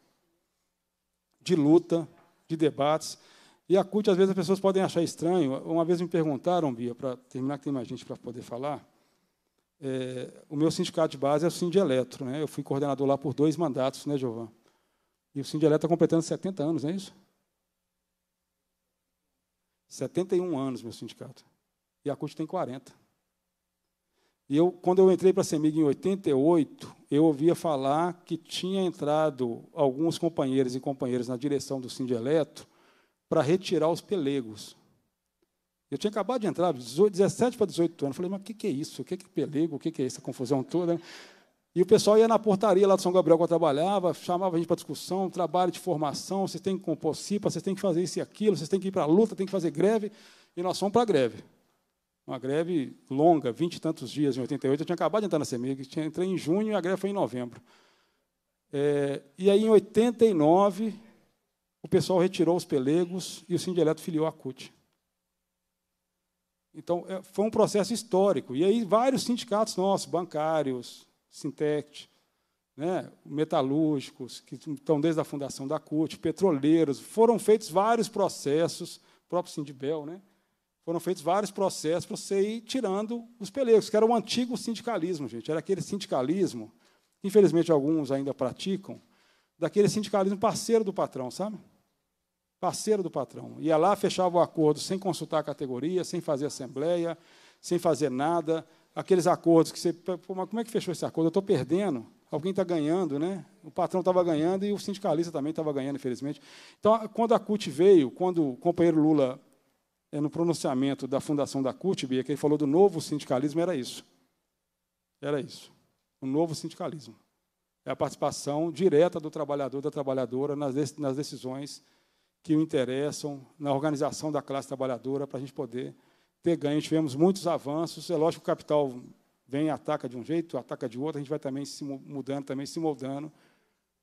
de luta, de debates. E a CUT, às vezes, as pessoas podem achar estranho. Uma vez me perguntaram, Bia, para terminar, que tem mais gente para poder falar, é, o meu sindicato de base é o Sindicato Eletro. Né? Eu fui coordenador lá por dois mandatos, né, Giovan? E o Sindicato está completando 70 anos, não é isso? 71 anos, meu sindicato. E a CUT tem 40. E eu, quando eu entrei para a CEMIG em 88, eu ouvia falar que tinha entrado alguns companheiros e companheiras na direção do Sindieletro para retirar os pelegos. Eu tinha acabado de entrar, 17 para 18 anos. Falei, mas o que, que, é isso? O que, que é pelego? O que, que é essa confusão toda? E o pessoal ia na portaria lá do São Gabriel que eu trabalhava, chamava a gente para discussão, trabalho de formação, vocês têm que compor CIPA, vocês têm que fazer isso e aquilo, vocês têm que ir para a luta, têm que fazer greve. E nós fomos para a greve. Uma greve longa, vinte e tantos dias, em 88. Eu tinha acabado de entrar na CEMIG, tinha, entrei em junho e a greve foi em novembro. É, e aí, em 89, o pessoal retirou os pelegos e o Sindieleto filiou a CUT. Então, é, foi um processo histórico. E aí, vários sindicatos nossos, bancários, sintéticos, né, metalúrgicos, que estão desde a fundação da CUT, petroleiros, foram feitos vários processos, próprio Sindibel, né, foram feitos vários processos para você ir tirando os pelegos, que era o antigo sindicalismo, gente, era aquele sindicalismo, infelizmente alguns ainda praticam, daquele sindicalismo parceiro do patrão, sabe? Parceiro do patrão. Ia lá, fechava o acordo sem consultar a categoria, sem fazer assembleia, sem fazer nada, aqueles acordos que você. Pô, mas como é que fechou esse acordo? Eu estou perdendo. Alguém está ganhando, né? O patrão estava ganhando e o sindicalista também estava ganhando, infelizmente. Então, quando a CUT veio, quando o companheiro Lula, eh, no pronunciamento da fundação da CUT, Bia, que ele falou do novo sindicalismo, era isso. Era isso. O novo sindicalismo. É a participação direta do trabalhador, da trabalhadora, nas, nas decisões que o interessam, na organização da classe trabalhadora, para a gente poder ter ganho. Tivemos muitos avanços. É lógico que o capital vem, ataca de um jeito, ataca de outro, a gente vai também se mudando, também se moldando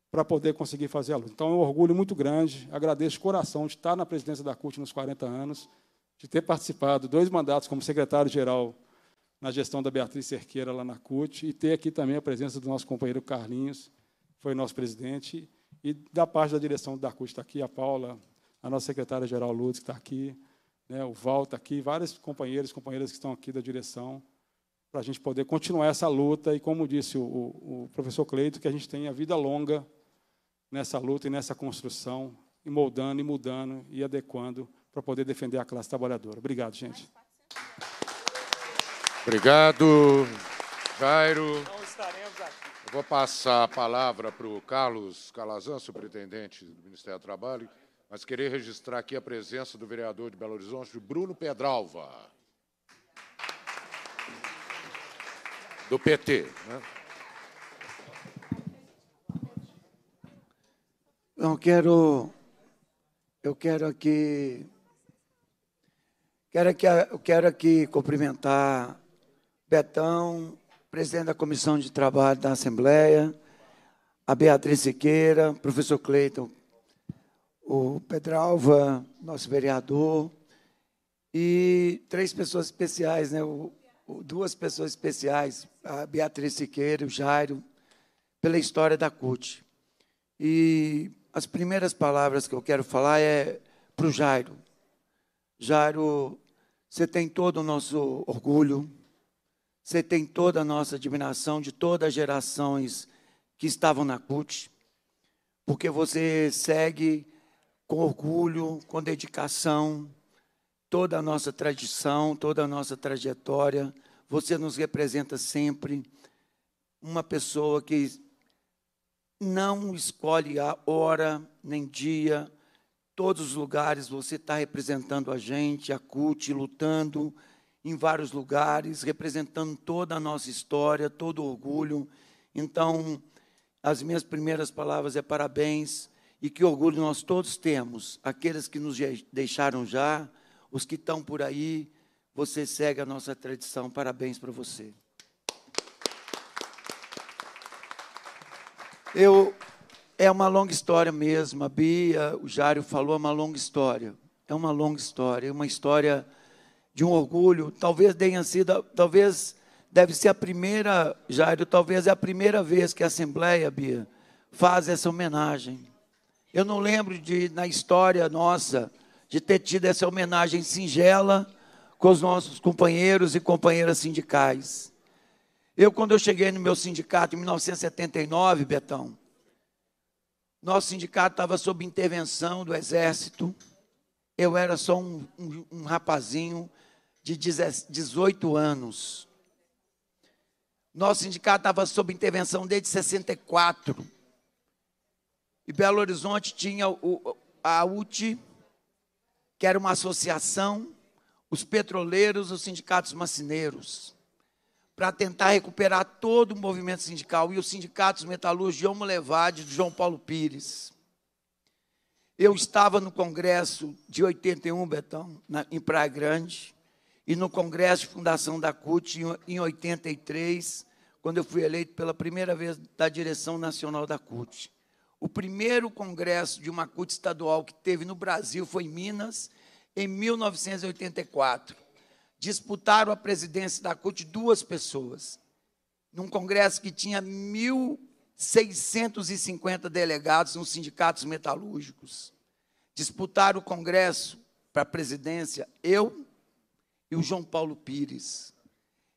para poder conseguir fazer a luta. Então, é um orgulho muito grande, agradeço de coração de estar na presidência da CUT nos 40 anos, de ter participado dois mandatos como secretário-geral na gestão da Beatriz Cerqueira lá na CUT, e ter aqui também a presença do nosso companheiro Carlinhos, que foi nosso presidente, e da parte da direção da CUT está aqui, a Paula, a nossa secretária-geral Lutz, que está aqui, né, o Val aqui, vários companheiros e companheiras que estão aqui da direção, para a gente poder continuar essa luta. E como disse o, o, professor Cleito, que a gente tenha vida longa nessa luta e nessa construção, e moldando, e mudando, e adequando para poder defender a classe trabalhadora. Obrigado, gente. Obrigado, Jairo. Eu vou passar a palavra para o Carlos Calazan, superintendente do Ministério do Trabalho mas queria registrar aqui a presença do vereador de Belo Horizonte, Bruno Pedralva, do PT. Né? Não quero, eu quero aqui, quero aqui, eu quero aqui cumprimentar Betão, presidente da Comissão de Trabalho da Assembleia, a Beatriz Siqueira, professor Cleiton o Pedralva, nosso vereador, e três pessoas especiais, né? O, o, duas pessoas especiais, a Beatriz Siqueira, o Jairo, pela história da CUT. E as primeiras palavras que eu quero falar é para o Jairo. Jairo, você tem todo o nosso orgulho, você tem toda a nossa admiração de todas as gerações que estavam na CUT, porque você segue com orgulho, com dedicação, toda a nossa tradição, toda a nossa trajetória. Você nos representa sempre uma pessoa que não escolhe a hora nem dia. Todos os lugares você está representando a gente, a CUT, lutando em vários lugares, representando toda a nossa história, todo o orgulho. Então, as minhas primeiras palavras é parabéns e que orgulho nós todos temos, aqueles que nos deixaram já, os que estão por aí, você segue a nossa tradição. Parabéns para você. Eu é uma longa história mesmo. A Bia, o Jário falou, é uma longa história. É uma longa história, é uma história de um orgulho. Talvez tenha sido, talvez deve ser a primeira, Jairo, talvez é a primeira vez que a Assembleia, Bia, faz essa homenagem. Eu não lembro de, na história nossa, de ter tido essa homenagem singela com os nossos companheiros e companheiras sindicais. Eu, quando eu cheguei no meu sindicato em 1979, Betão, nosso sindicato estava sob intervenção do Exército. Eu era só um, um, um rapazinho de 18 anos. Nosso sindicato estava sob intervenção desde 64. E Belo Horizonte tinha o, a UT, que era uma associação, os petroleiros, os sindicatos macineiros, para tentar recuperar todo o movimento sindical e os sindicatos metalúrgicos de Homo Levade, de João Paulo Pires. Eu estava no congresso de 81, Betão, na, em Praia Grande, e no congresso de fundação da CUT em, em 83, quando eu fui eleito pela primeira vez da direção nacional da CUT. O primeiro congresso de uma CUT estadual que teve no Brasil foi em Minas, em 1984. Disputaram a presidência da CUT duas pessoas. Num congresso que tinha 1.650 delegados nos sindicatos metalúrgicos. Disputaram o congresso para a presidência eu e o João Paulo Pires.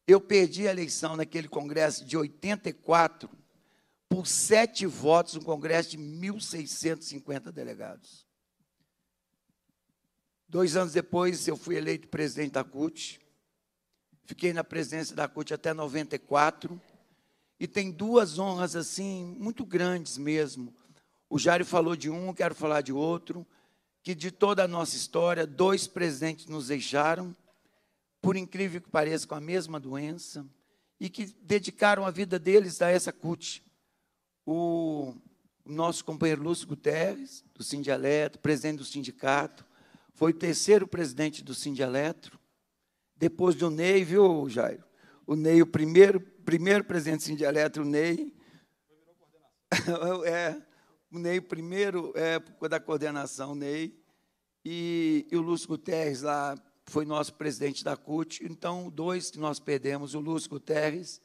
Eu perdi a eleição naquele congresso de 84 por sete votos, um Congresso de 1.650 delegados. Dois anos depois, eu fui eleito presidente da CUT. Fiquei na presidência da CUT até 94. E tem duas honras, assim, muito grandes mesmo. O Jário falou de um, quero falar de outro. Que de toda a nossa história, dois presidentes nos deixaram, por incrível que pareça, com a mesma doença, e que dedicaram a vida deles a essa CUT o nosso companheiro Lúcio Guterres, do Sindialetro, presidente do sindicato, foi o terceiro presidente do Sindialetro, depois do Ney, viu, Jairo? O Ney, o primeiro, primeiro presidente do Sindialetro, o Ney. é, o Ney, o primeiro é, da coordenação, o Ney. E, e o Lúcio Guterres lá foi nosso presidente da CUT. Então, dois que nós perdemos, o Lúcio Guterres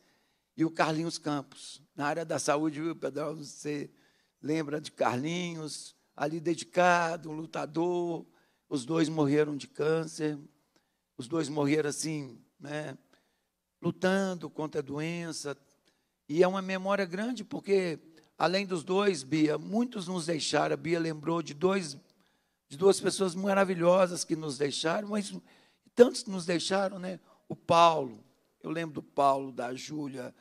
e o Carlinhos Campos. Na área da saúde, viu, Pedro? Você lembra de Carlinhos, ali dedicado, lutador. Os dois morreram de câncer, os dois morreram assim, né, lutando contra a doença. E é uma memória grande, porque além dos dois, Bia, muitos nos deixaram. A Bia lembrou de, dois, de duas pessoas maravilhosas que nos deixaram, mas tantos nos deixaram, né? O Paulo, eu lembro do Paulo, da Júlia,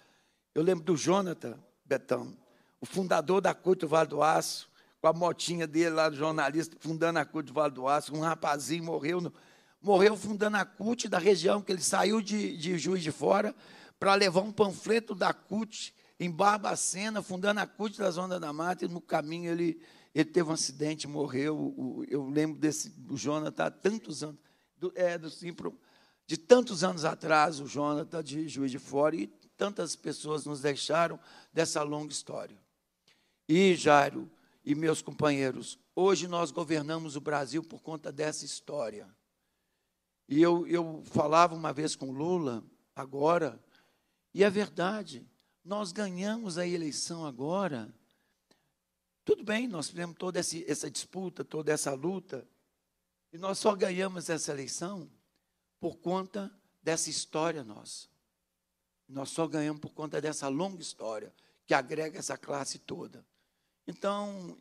eu lembro do Jonathan Betão, o fundador da Corte do Vale do Aço, com a motinha dele lá, jornalista, fundando a Corte do Vale do Aço. Um rapazinho morreu, no, morreu fundando a CUT da região, que ele saiu de, de Juiz de Fora para levar um panfleto da CUT em Barbacena, fundando a CUT da Zona da Mata, e no caminho ele, ele teve um acidente, morreu. Eu lembro desse o Jonathan há tantos anos, do, é, do Simpro, de tantos anos atrás, o Jonathan de Juiz de Fora, e tantas pessoas nos deixaram dessa longa história. E Jairo e meus companheiros, hoje nós governamos o Brasil por conta dessa história. E eu, eu falava uma vez com Lula, agora, e é verdade, nós ganhamos a eleição agora. Tudo bem, nós tivemos toda essa disputa, toda essa luta, e nós só ganhamos essa eleição por conta dessa história nossa. Nós só ganhamos por conta dessa longa história que agrega essa classe toda. Então,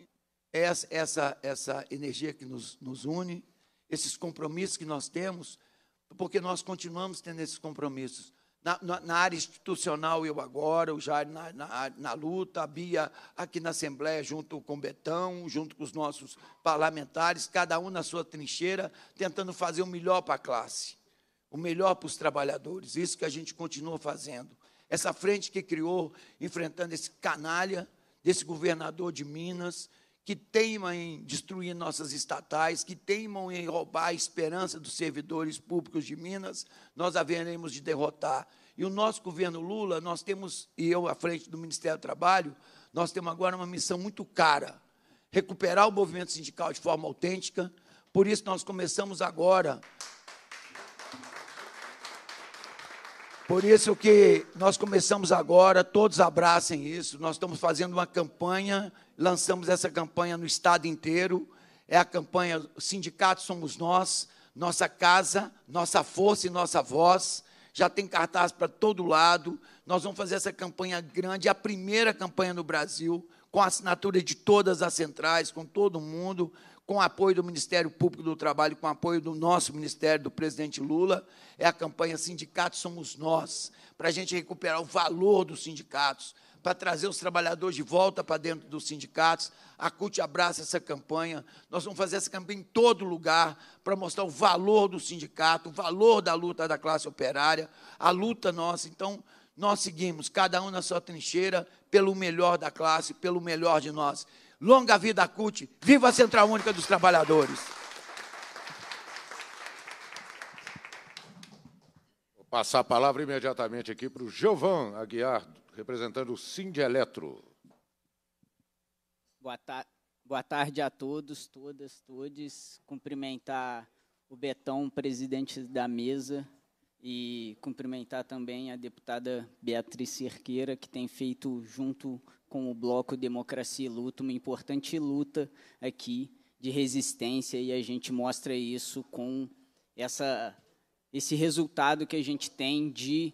essa, essa, essa energia que nos, nos une, esses compromissos que nós temos, porque nós continuamos tendo esses compromissos. Na, na, na área institucional, eu agora, o Jair na, na, na, luta, a Bia aqui na Assembleia, junto com o Betão, junto com os nossos parlamentares, cada um na sua trincheira, tentando fazer o melhor para a classe o melhor para os trabalhadores. Isso que a gente continua fazendo. Essa frente que criou, enfrentando esse canalha, desse governador de Minas, que teima em destruir nossas estatais, que teimam em roubar a esperança dos servidores públicos de Minas, nós haveremos de derrotar. E o nosso governo Lula, nós temos, e eu à frente do Ministério do Trabalho, nós temos agora uma missão muito cara: recuperar o movimento sindical de forma autêntica. Por isso, nós começamos agora Por isso que nós começamos agora, todos abracem isso. Nós estamos fazendo uma campanha, lançamos essa campanha no estado inteiro. É a campanha Sindicato Somos Nós, Nossa Casa, Nossa Força e Nossa Voz. Já tem cartaz para todo lado. Nós vamos fazer essa campanha grande, a primeira campanha no Brasil, com a assinatura de todas as centrais, com todo mundo, com apoio do Ministério Público do Trabalho, com apoio do nosso Ministério, do presidente Lula, é a campanha Sindicatos Somos Nós, para a gente recuperar o valor dos sindicatos, para trazer os trabalhadores de volta para dentro dos sindicatos. A CUT abraça essa campanha. Nós vamos fazer essa campanha em todo lugar para mostrar o valor do sindicato, o valor da luta da classe operária, a luta nossa. Então, nós seguimos, cada um na sua trincheira, pelo melhor da classe, pelo melhor de nós. Longa vida CUT. Viva a Central Única dos Trabalhadores. Vou passar a palavra imediatamente aqui para o Giovan Aguiar, representando o Cindy Eletro. Boa, ta boa tarde a todos, todas, todos. Cumprimentar o Betão, presidente da mesa, e cumprimentar também a deputada Beatriz Cerqueira, que tem feito junto com o bloco Democracia e Luta, uma importante luta aqui de resistência e a gente mostra isso com essa esse resultado que a gente tem de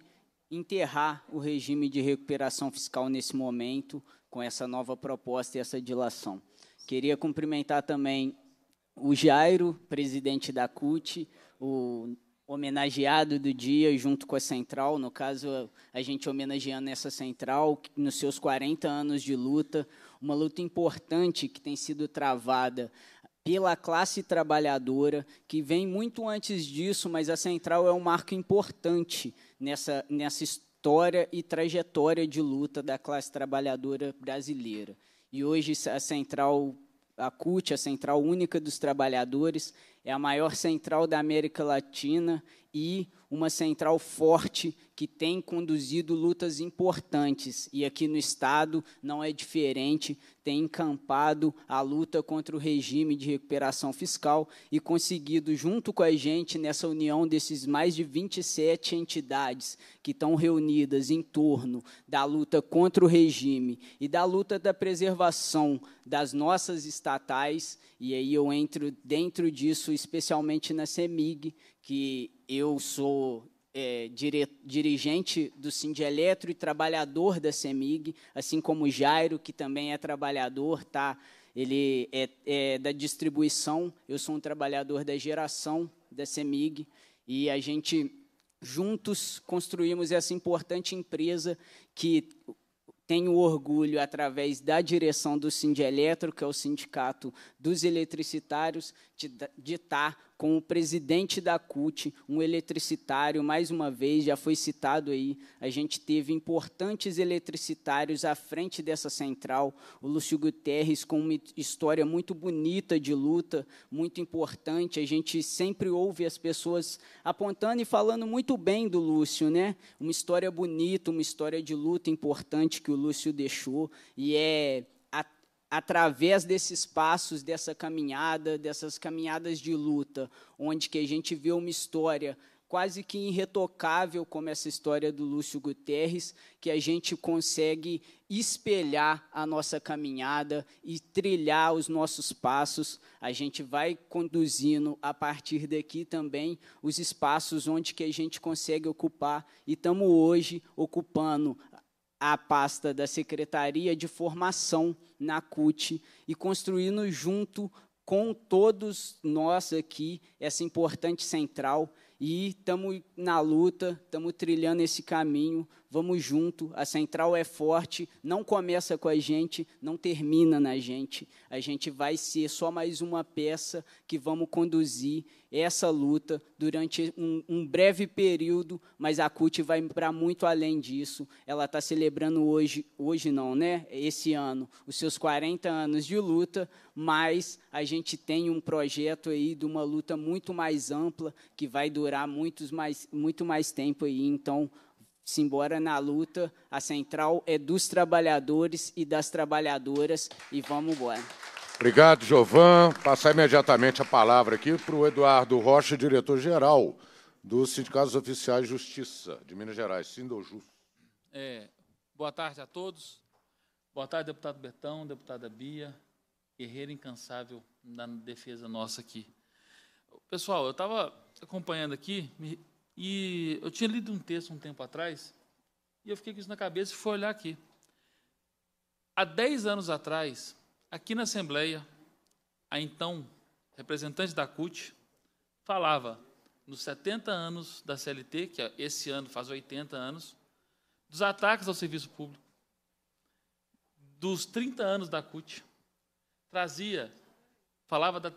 enterrar o regime de recuperação fiscal nesse momento com essa nova proposta e essa dilação. Queria cumprimentar também o Jairo, presidente da CUT, o homenageado do dia junto com a central, no caso, a gente homenageando essa central nos seus 40 anos de luta, uma luta importante que tem sido travada pela classe trabalhadora, que vem muito antes disso, mas a central é um marco importante nessa, nessa história e trajetória de luta da classe trabalhadora brasileira. E hoje a central, a CUT, a Central Única dos Trabalhadores, é a maior central da América Latina e uma central forte que tem conduzido lutas importantes e aqui no estado não é diferente, tem encampado a luta contra o regime de recuperação fiscal e conseguido junto com a gente nessa união desses mais de 27 entidades que estão reunidas em torno da luta contra o regime e da luta da preservação das nossas estatais e aí eu entro dentro disso especialmente na CEMIG, que eu sou é, dire, dirigente do Sindieletro e trabalhador da CEMIG, assim como Jairo, que também é trabalhador, tá? ele é, é da distribuição, eu sou um trabalhador da geração da CEMIG, e a gente, juntos, construímos essa importante empresa que tenho orgulho, através da direção do Sindieletro, que é o sindicato dos eletricitários, de estar tá com o presidente da CUT, um eletricitário, mais uma vez, já foi citado aí, a gente teve importantes eletricitários à frente dessa central, o Lúcio Guterres com uma história muito bonita de luta, muito importante, a gente sempre ouve as pessoas apontando e falando muito bem do Lúcio, né? Uma história bonita, uma história de luta importante que o Lúcio deixou, e é através desses passos, dessa caminhada, dessas caminhadas de luta, onde que a gente vê uma história quase que irretocável como essa história do Lúcio Guterres, que a gente consegue espelhar a nossa caminhada e trilhar os nossos passos. A gente vai conduzindo a partir daqui também os espaços onde que a gente consegue ocupar e estamos hoje ocupando a pasta da Secretaria de Formação na CUT e construindo junto com todos nós aqui essa importante central e estamos na luta, estamos trilhando esse caminho Vamos junto, a central é forte, não começa com a gente, não termina na gente. A gente vai ser só mais uma peça que vamos conduzir essa luta durante um, um breve período, mas a CUT vai para muito além disso. Ela está celebrando hoje, hoje não, né? Esse ano, os seus 40 anos de luta, mas a gente tem um projeto aí de uma luta muito mais ampla que vai durar muitos mais, muito mais tempo aí. Então, Simbora na luta, a central é dos trabalhadores e das trabalhadoras e vamos embora. Obrigado, Jovan. Passar imediatamente a palavra aqui para o Eduardo Rocha, diretor-geral dos sindicatos Oficiais de Justiça de Minas Gerais, Sindoju. É, boa tarde a todos. Boa tarde, deputado Betão, deputada Bia, Guerreiro incansável na defesa nossa aqui. Pessoal, eu estava acompanhando aqui, me e eu tinha lido um texto um tempo atrás, e eu fiquei com isso na cabeça e fui olhar aqui. Há 10 anos atrás, aqui na Assembleia, a então representante da CUT falava nos 70 anos da CLT, que é esse ano faz 80 anos, dos ataques ao serviço público, dos 30 anos da CUT, trazia, falava da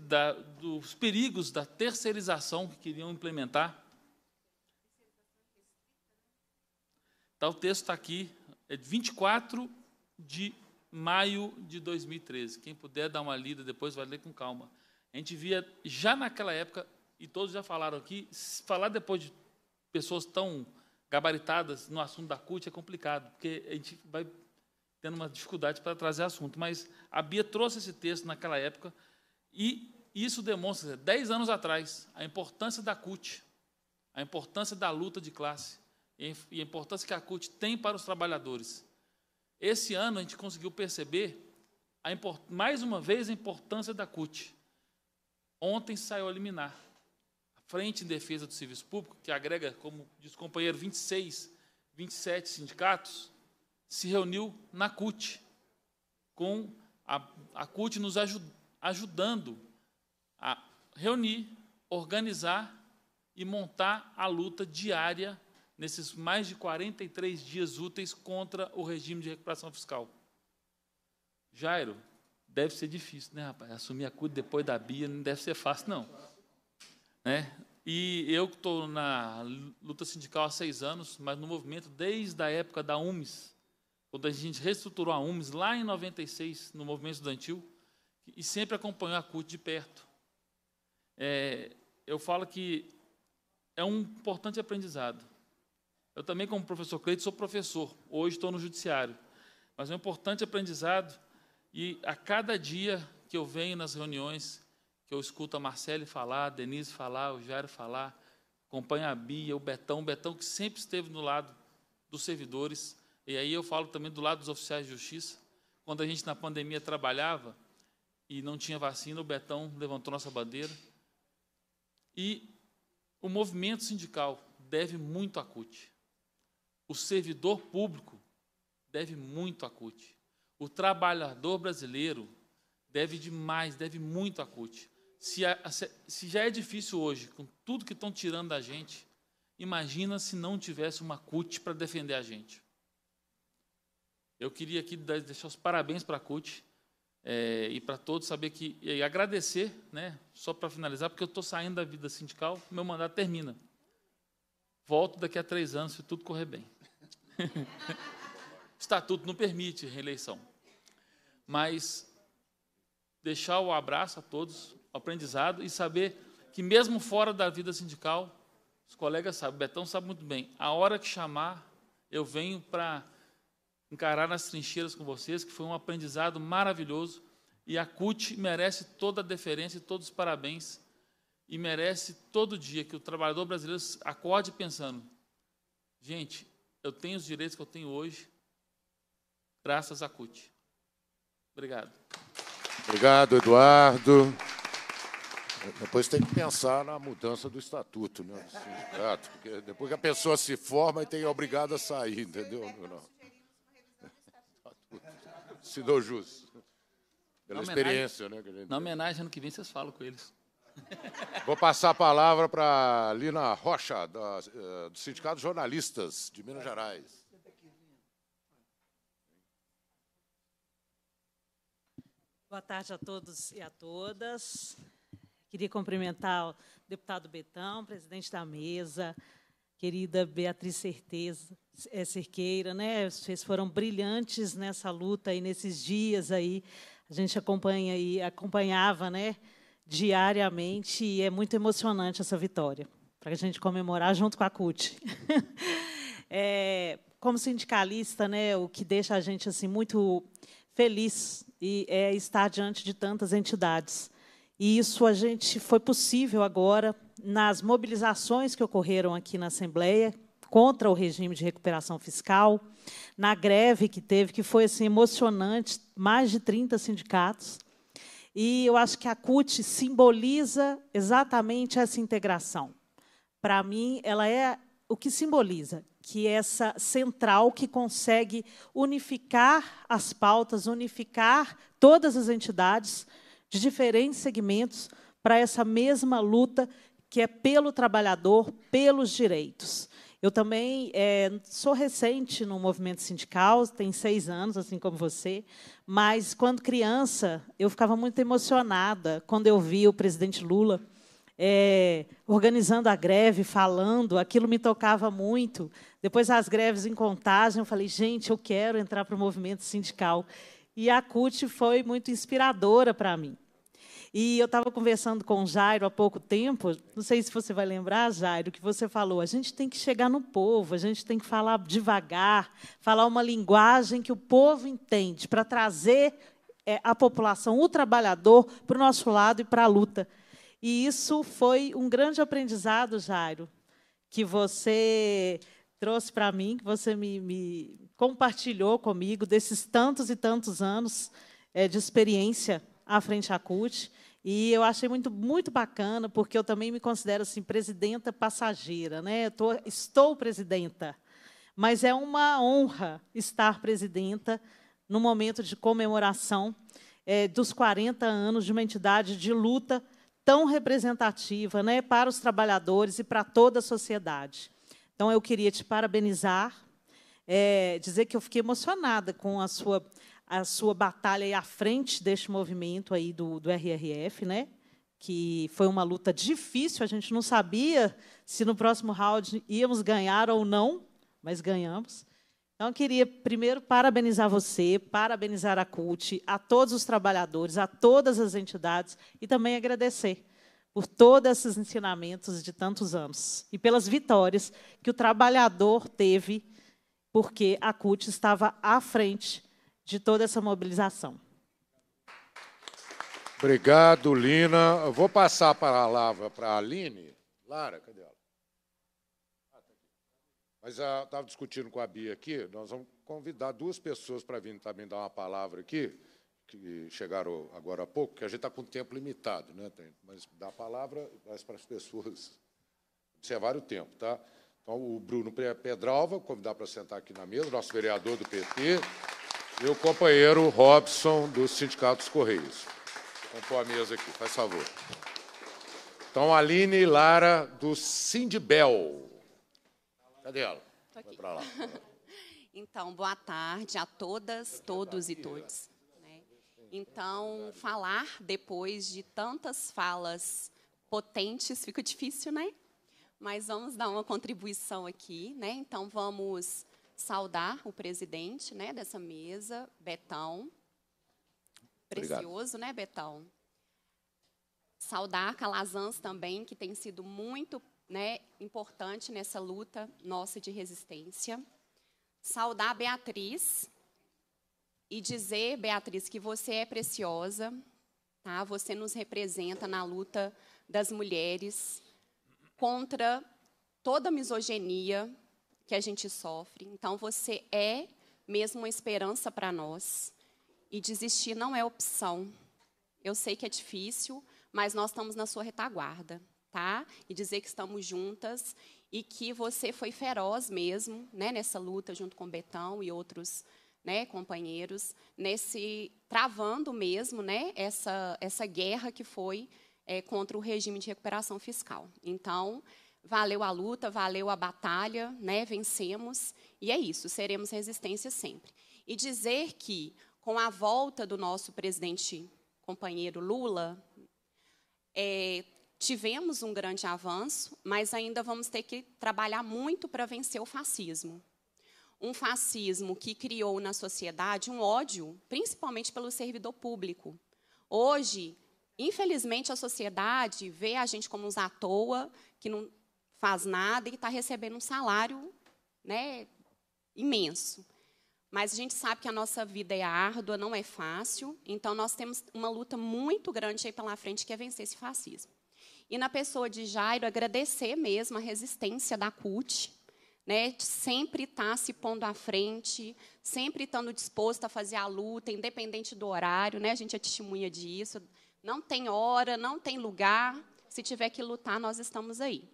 da, dos perigos da terceirização que queriam implementar, Tá, o texto está aqui, é de 24 de maio de 2013. Quem puder dar uma lida depois, vai ler com calma. A gente via já naquela época, e todos já falaram aqui, falar depois de pessoas tão gabaritadas no assunto da CUT é complicado, porque a gente vai tendo uma dificuldade para trazer assunto. Mas a Bia trouxe esse texto naquela época e isso demonstra, dez anos atrás, a importância da CUT, a importância da luta de classe, e a importância que a CUT tem para os trabalhadores. Esse ano a gente conseguiu perceber, import, mais uma vez, a importância da CUT. Ontem saiu a liminar. A Frente em Defesa do Serviço Público, que agrega, como diz o companheiro, 26, 27 sindicatos, se reuniu na CUT, com a, a CUT nos ajud, ajudando a reunir, organizar e montar a luta diária nesses mais de 43 dias úteis contra o regime de recuperação fiscal. Jairo, deve ser difícil, né, rapaz? Assumir a CUT depois da Bia não deve ser fácil, não. Né? E eu que estou na luta sindical há seis anos, mas no movimento desde a época da UMES, quando a gente reestruturou a UMES lá em 96, no movimento estudantil, e sempre acompanhou a CUT de perto. É, eu falo que é um importante aprendizado. Eu também, como professor Cleito, sou professor. Hoje estou no judiciário. Mas é um importante aprendizado. E a cada dia que eu venho nas reuniões, que eu escuto a Marcele falar, a Denise falar, o Jairo falar, acompanho a Bia, o Betão, o Betão que sempre esteve no lado dos servidores. E aí eu falo também do lado dos oficiais de justiça. Quando a gente na pandemia trabalhava e não tinha vacina, o Betão levantou nossa bandeira. E o movimento sindical deve muito à CUT. O servidor público deve muito à CUT. O trabalhador brasileiro deve demais, deve muito à CUT. Se, se já é difícil hoje, com tudo que estão tirando da gente, imagina se não tivesse uma CUT para defender a gente. Eu queria aqui deixar os parabéns para a CUT é, e para todos saber que e agradecer, né? Só para finalizar, porque eu estou saindo da vida sindical, meu mandato termina. Volto daqui a três anos se tudo correr bem. Estatuto não permite reeleição. Mas deixar o abraço a todos, o aprendizado e saber que mesmo fora da vida sindical, os colegas sabem, o Betão sabe muito bem, a hora que chamar, eu venho para encarar nas trincheiras com vocês, que foi um aprendizado maravilhoso e a CUT merece toda a deferência e todos os parabéns e merece todo dia que o trabalhador brasileiro acorde pensando, gente, eu tenho os direitos que eu tenho hoje, graças à CUT. Obrigado. Obrigado, Eduardo. Depois tem que pensar na mudança do estatuto, né? sindicato, porque depois que a pessoa se forma e tem obrigado a sair, entendeu? Se dou justo. Pela experiência, né? Na homenagem, ano que vem vocês falam com eles. Vou passar a palavra para Lina Rocha, da, eh, do Sindicato de Jornalistas de Minas Gerais. Boa tarde a todos e a todas. Queria cumprimentar o deputado Betão, presidente da mesa, querida Beatriz Certeza, é, eh, Cerqueira, né? Vocês foram brilhantes nessa luta e nesses dias aí. A gente acompanha e acompanhava, né? diariamente e é muito emocionante essa vitória, para a gente comemorar junto com a CUT. é, como sindicalista, né, o que deixa a gente assim muito feliz e é estar diante de tantas entidades. E isso a gente foi possível agora nas mobilizações que ocorreram aqui na Assembleia contra o regime de recuperação fiscal, na greve que teve, que foi assim emocionante, mais de 30 sindicatos. E eu acho que a CUT simboliza exatamente essa integração. Para mim, ela é o que simboliza, que é essa central que consegue unificar as pautas, unificar todas as entidades de diferentes segmentos para essa mesma luta que é pelo trabalhador, pelos direitos. Eu também é, sou recente no movimento sindical, tem seis anos, assim como você, mas quando criança eu ficava muito emocionada quando eu via o presidente Lula é, organizando a greve, falando, aquilo me tocava muito. Depois as greves em contagem, eu falei, gente, eu quero entrar para o movimento sindical. E a CUT foi muito inspiradora para mim. E eu estava conversando com o Jairo há pouco tempo, não sei se você vai lembrar, Jairo, que você falou: a gente tem que chegar no povo, a gente tem que falar devagar, falar uma linguagem que o povo entende, para trazer é, a população, o trabalhador, para o nosso lado e para a luta. E isso foi um grande aprendizado, Jairo, que você trouxe para mim, que você me, me, compartilhou comigo desses tantos e tantos anos é, de experiência à frente à CUT. E eu achei muito, muito bacana, porque eu também me considero assim, presidenta passageira. Né? Tô, estou presidenta, mas é uma honra estar presidenta no momento de comemoração é, dos 40 anos de uma entidade de luta tão representativa né, para os trabalhadores e para toda a sociedade. Então, eu queria te parabenizar, é, dizer que eu fiquei emocionada com a sua a sua batalha aí à frente deste movimento aí do, do RRF, né? que foi uma luta difícil, a gente não sabia se no próximo round íamos ganhar ou não, mas ganhamos. Então, eu queria primeiro parabenizar você, parabenizar a CUT, a todos os trabalhadores, a todas as entidades e também agradecer por todos esses ensinamentos de tantos anos e pelas vitórias que o trabalhador teve, porque a CUT estava à frente de toda essa mobilização. Obrigado, Lina. Eu vou passar a palavra para a Aline. Lara, cadê ela? Ah, tá mas ah, estava discutindo com a Bia aqui, nós vamos convidar duas pessoas para vir também dar uma palavra aqui, que chegaram agora há pouco, que a gente está com tempo limitado, né? mas dá a palavra para as pessoas observarem o tempo. Tá? Então, o Bruno Pedralva, convidar para sentar aqui na mesa, nosso vereador do PT, e o companheiro Robson, do Sindicato dos Correios. compõe pôr a mesa aqui, faz favor. Então, Aline Lara, do Sindibel. Cadê ela? Tô aqui. Vai lá. Então, boa tarde a todas, todos e todos. Né? Então, falar depois de tantas falas potentes fica difícil, né? Mas vamos dar uma contribuição aqui, né? Então, vamos saudar o presidente né, dessa mesa, Betão. Precioso, Obrigado. né, Betão? Saudar Calazans também, que tem sido muito né, importante nessa luta nossa de resistência. Saudar Beatriz e dizer, Beatriz, que você é preciosa, tá? Você nos representa na luta das mulheres contra toda misoginia, que a gente sofre. Então, você é mesmo uma esperança para nós. E desistir não é opção. Eu sei que é difícil, mas nós estamos na sua retaguarda, tá? E dizer que estamos juntas e que você foi feroz mesmo, né, nessa luta junto com Betão e outros, né, companheiros, nesse travando mesmo, né, essa essa guerra que foi é, contra o regime de recuperação fiscal. Então, valeu a luta, valeu a batalha, né? Vencemos. E é isso, seremos resistência sempre. E dizer que com a volta do nosso presidente companheiro Lula, é, tivemos um grande avanço, mas ainda vamos ter que trabalhar muito para vencer o fascismo. Um fascismo que criou na sociedade um ódio, principalmente pelo servidor público. Hoje, infelizmente, a sociedade vê a gente como uns à toa, que não faz nada e está recebendo um salário né, imenso. Mas a gente sabe que a nossa vida é árdua, não é fácil, então nós temos uma luta muito grande aí pela frente que é vencer esse fascismo. E na pessoa de Jairo, agradecer mesmo a resistência da CUT, né, sempre estar tá se pondo à frente, sempre estando disposto a fazer a luta, independente do horário, né, a gente é testemunha disso. Não tem hora, não tem lugar, se tiver que lutar, nós estamos aí.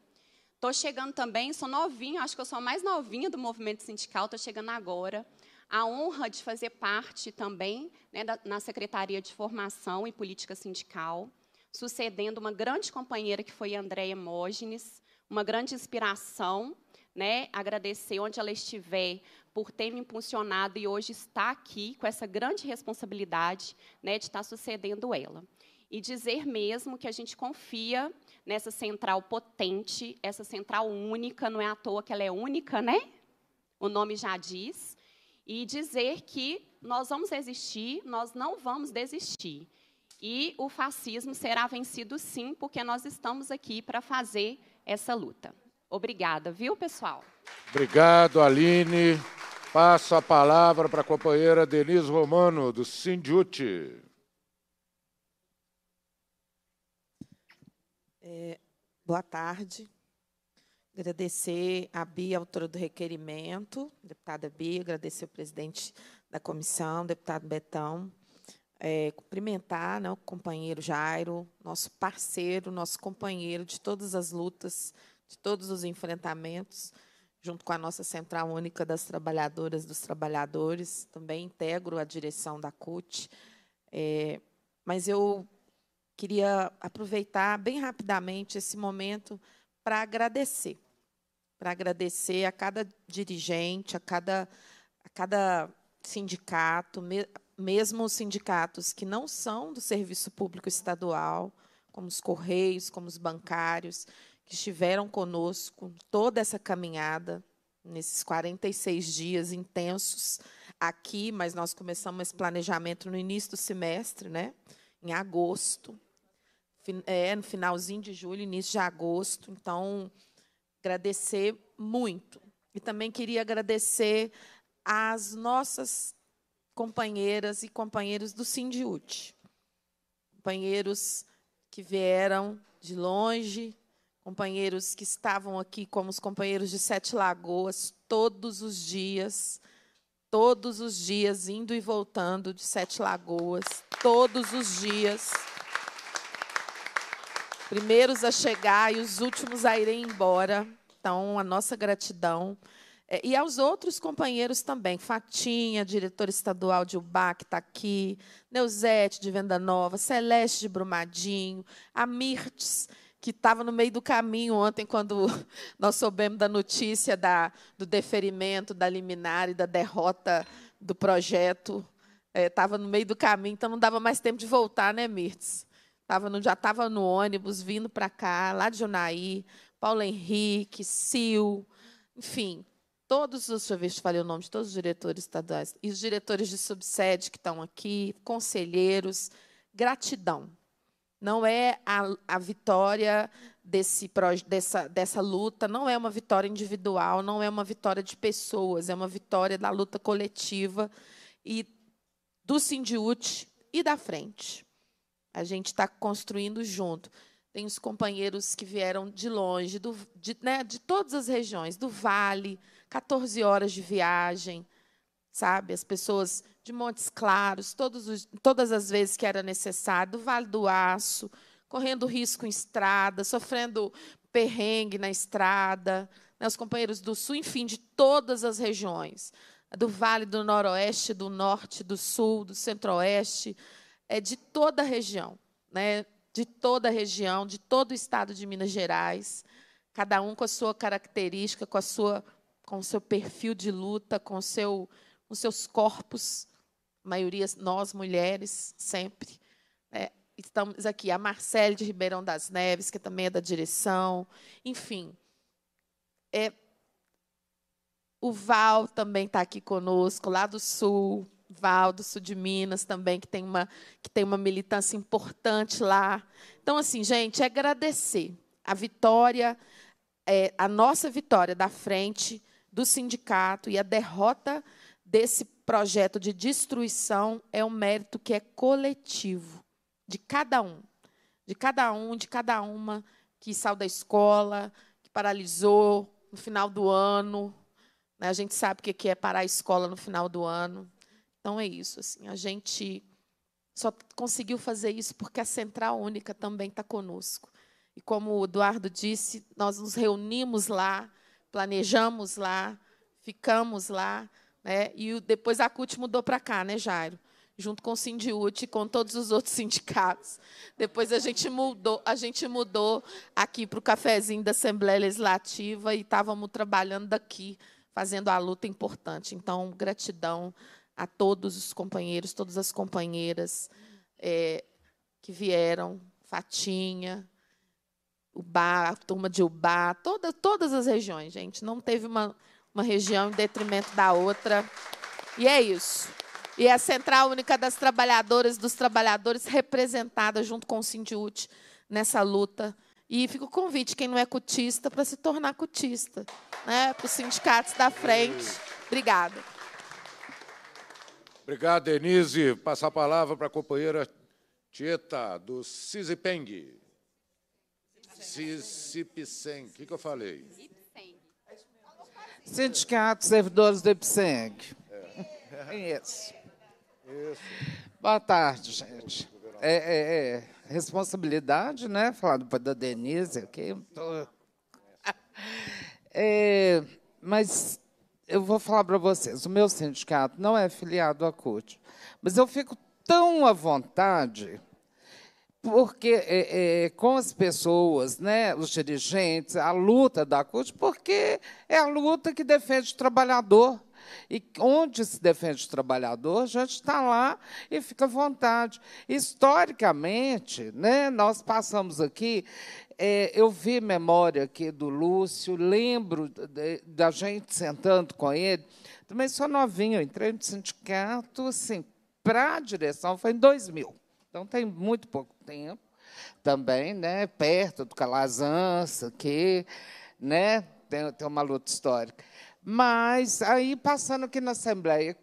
Estou chegando também, sou novinha, acho que eu sou a mais novinha do movimento sindical, estou chegando agora. A honra de fazer parte também né, da, na Secretaria de Formação e Política Sindical, sucedendo uma grande companheira que foi Andréia Mógenes, uma grande inspiração, né, agradecer onde ela estiver por ter me impulsionado e hoje está aqui com essa grande responsabilidade né, de estar tá sucedendo ela. E dizer mesmo que a gente confia nessa central potente, essa central única, não é à toa que ela é única, né? O nome já diz. E dizer que nós vamos existir, nós não vamos desistir. E o fascismo será vencido sim, porque nós estamos aqui para fazer essa luta. Obrigada, viu, pessoal? Obrigado, Aline. Passo a palavra para a companheira Denise Romano, do Sindiute. É, boa tarde. Agradecer a Bia, autora do requerimento, deputada Bia, agradecer o presidente da comissão, deputado Betão, é, cumprimentar né, o companheiro Jairo, nosso parceiro, nosso companheiro de todas as lutas, de todos os enfrentamentos, junto com a nossa Central Única das Trabalhadoras dos Trabalhadores, também integro a direção da CUT, é, mas eu queria aproveitar bem rapidamente esse momento para agradecer. Para agradecer a cada dirigente, a cada, a cada sindicato, mesmo os sindicatos que não são do serviço público estadual, como os Correios, como os bancários, que estiveram conosco toda essa caminhada, nesses 46 dias intensos aqui, mas nós começamos esse planejamento no início do semestre, né? em agosto, é, no finalzinho de julho, início de agosto. Então, agradecer muito. E também queria agradecer às nossas companheiras e companheiros do Sindiúte. Companheiros que vieram de longe, companheiros que estavam aqui, como os companheiros de Sete Lagoas, todos os dias, todos os dias, indo e voltando de Sete Lagoas, todos os dias primeiros a chegar e os últimos a irem embora. Então, a nossa gratidão. É, e aos outros companheiros também, Fatinha, diretora estadual de UBA, que está aqui, Neuzete, de Venda Nova, Celeste, de Brumadinho, a Mirtes, que estava no meio do caminho ontem, quando nós soubemos da notícia da, do deferimento, da liminar e da derrota do projeto. Estava é, no meio do caminho, então não dava mais tempo de voltar, né, Mirtes? Tava no, já estava no ônibus, vindo para cá, lá de Jonaí, Paulo Henrique, Sil, enfim, todos os, deixa eu ver se falei o nome de todos os diretores estaduais, e os diretores de subsede que estão aqui, conselheiros, gratidão. Não é a, a vitória desse, dessa, dessa luta, não é uma vitória individual, não é uma vitória de pessoas, é uma vitória da luta coletiva e do Sindiúte e da frente. A gente está construindo junto. Tem os companheiros que vieram de longe, do, de, né, de todas as regiões, do Vale, 14 horas de viagem, sabe? As pessoas de Montes Claros, os, todas as vezes que era necessário, do Vale do Aço, correndo risco em estrada, sofrendo perrengue na estrada, né, os companheiros do Sul, enfim, de todas as regiões, do Vale do Noroeste, do Norte, do Sul, do Centro-Oeste, é, de toda a região, né? de toda a região, de todo o estado de Minas Gerais, cada um com a sua característica, com a sua com o seu perfil de luta, com seu com seus corpos, a maioria nós mulheres sempre é, estamos aqui a Marcele de Ribeirão das Neves que também é da direção, enfim, é o Val também está aqui conosco lá do Sul, Val do Sul de Minas também, que tem uma, que tem uma militância importante lá. Então, assim, gente, é agradecer a vitória, é, a nossa vitória da frente do sindicato e a derrota desse projeto de destruição é um mérito que é coletivo, de cada um, de cada um, de cada uma que saiu da escola, que paralisou no final do ano. Né? A gente sabe o que é parar a escola no final do ano. Então é isso, assim, a gente só conseguiu fazer isso porque a Central Única também está conosco. E como o Eduardo disse, nós nos reunimos lá, planejamos lá, ficamos lá, né? E depois a CUT mudou para cá, né, Jairo? Junto com o Sindiúte e com todos os outros sindicatos. Depois a gente mudou, a gente mudou aqui para o cafezinho da Assembleia Legislativa e estávamos trabalhando aqui, fazendo a luta importante. Então, gratidão a todos os companheiros, todas as companheiras é, que vieram, Fatinha, Ubá, a turma de Ubá, toda, todas as regiões, gente. Não teve uma, uma região em detrimento da outra. E é isso. E a Central Única das Trabalhadoras, dos Trabalhadores, representada junto com o Sindiúte nessa luta. E fica o convite, quem não é cutista, para se tornar cutista, né? para os sindicatos da frente. Obrigada. Obrigado, Denise. Passar a palavra para a companheira Tieta, do Cisipeng. Sisipeng. O que, que eu falei? Sindicato Servidores do Ipseng. É. é. Isso. Isso. Boa tarde, gente. É, é, é, responsabilidade, né? Falar da Denise aqui. Tô... É, mas eu vou falar para vocês, o meu sindicato não é filiado à CUT, mas eu fico tão à vontade, porque é, é, com as pessoas, né, os dirigentes, a luta da CUT, porque é a luta que defende o trabalhador. E onde se defende o trabalhador, a gente está lá e fica à vontade. Historicamente, né, nós passamos aqui é, eu vi memória aqui do Lúcio, lembro da gente sentando com ele, também sou novinho, entrei no sindicato, assim, para a direção foi em 2000, então tem muito pouco tempo também, né, perto do Calazans, aqui, né, tem, tem uma luta histórica. Mas aí, passando aqui na Assembleia,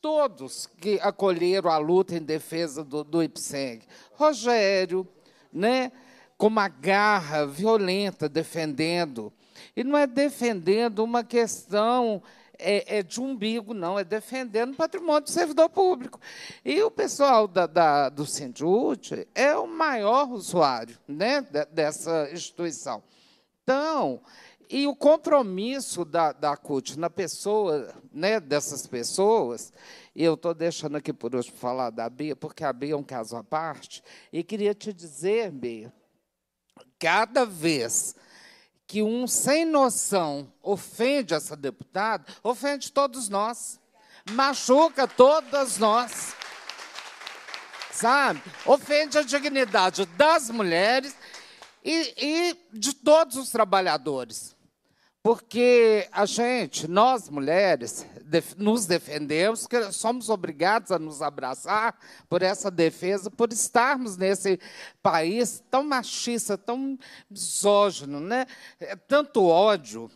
todos que acolheram a luta em defesa do, do IPSEG, Rogério, né, com uma garra violenta defendendo. E não é defendendo uma questão é, é, de umbigo, não, é defendendo o patrimônio do servidor público. E o pessoal da, da, do sindut é o maior usuário né, dessa instituição. Então, e o compromisso da, da CUT na pessoa, né, dessas pessoas, e eu estou deixando aqui por hoje falar da Bia, porque a Bia é um caso à parte, e queria te dizer, Bia, cada vez que um sem noção ofende essa deputada, ofende todos nós, machuca todas nós. Sabe? Ofende a dignidade das mulheres e, e de todos os trabalhadores. Porque a gente, nós mulheres, nos defendemos, que somos obrigados a nos abraçar por essa defesa, por estarmos nesse país tão machista, tão misógino, né? É tanto ódio,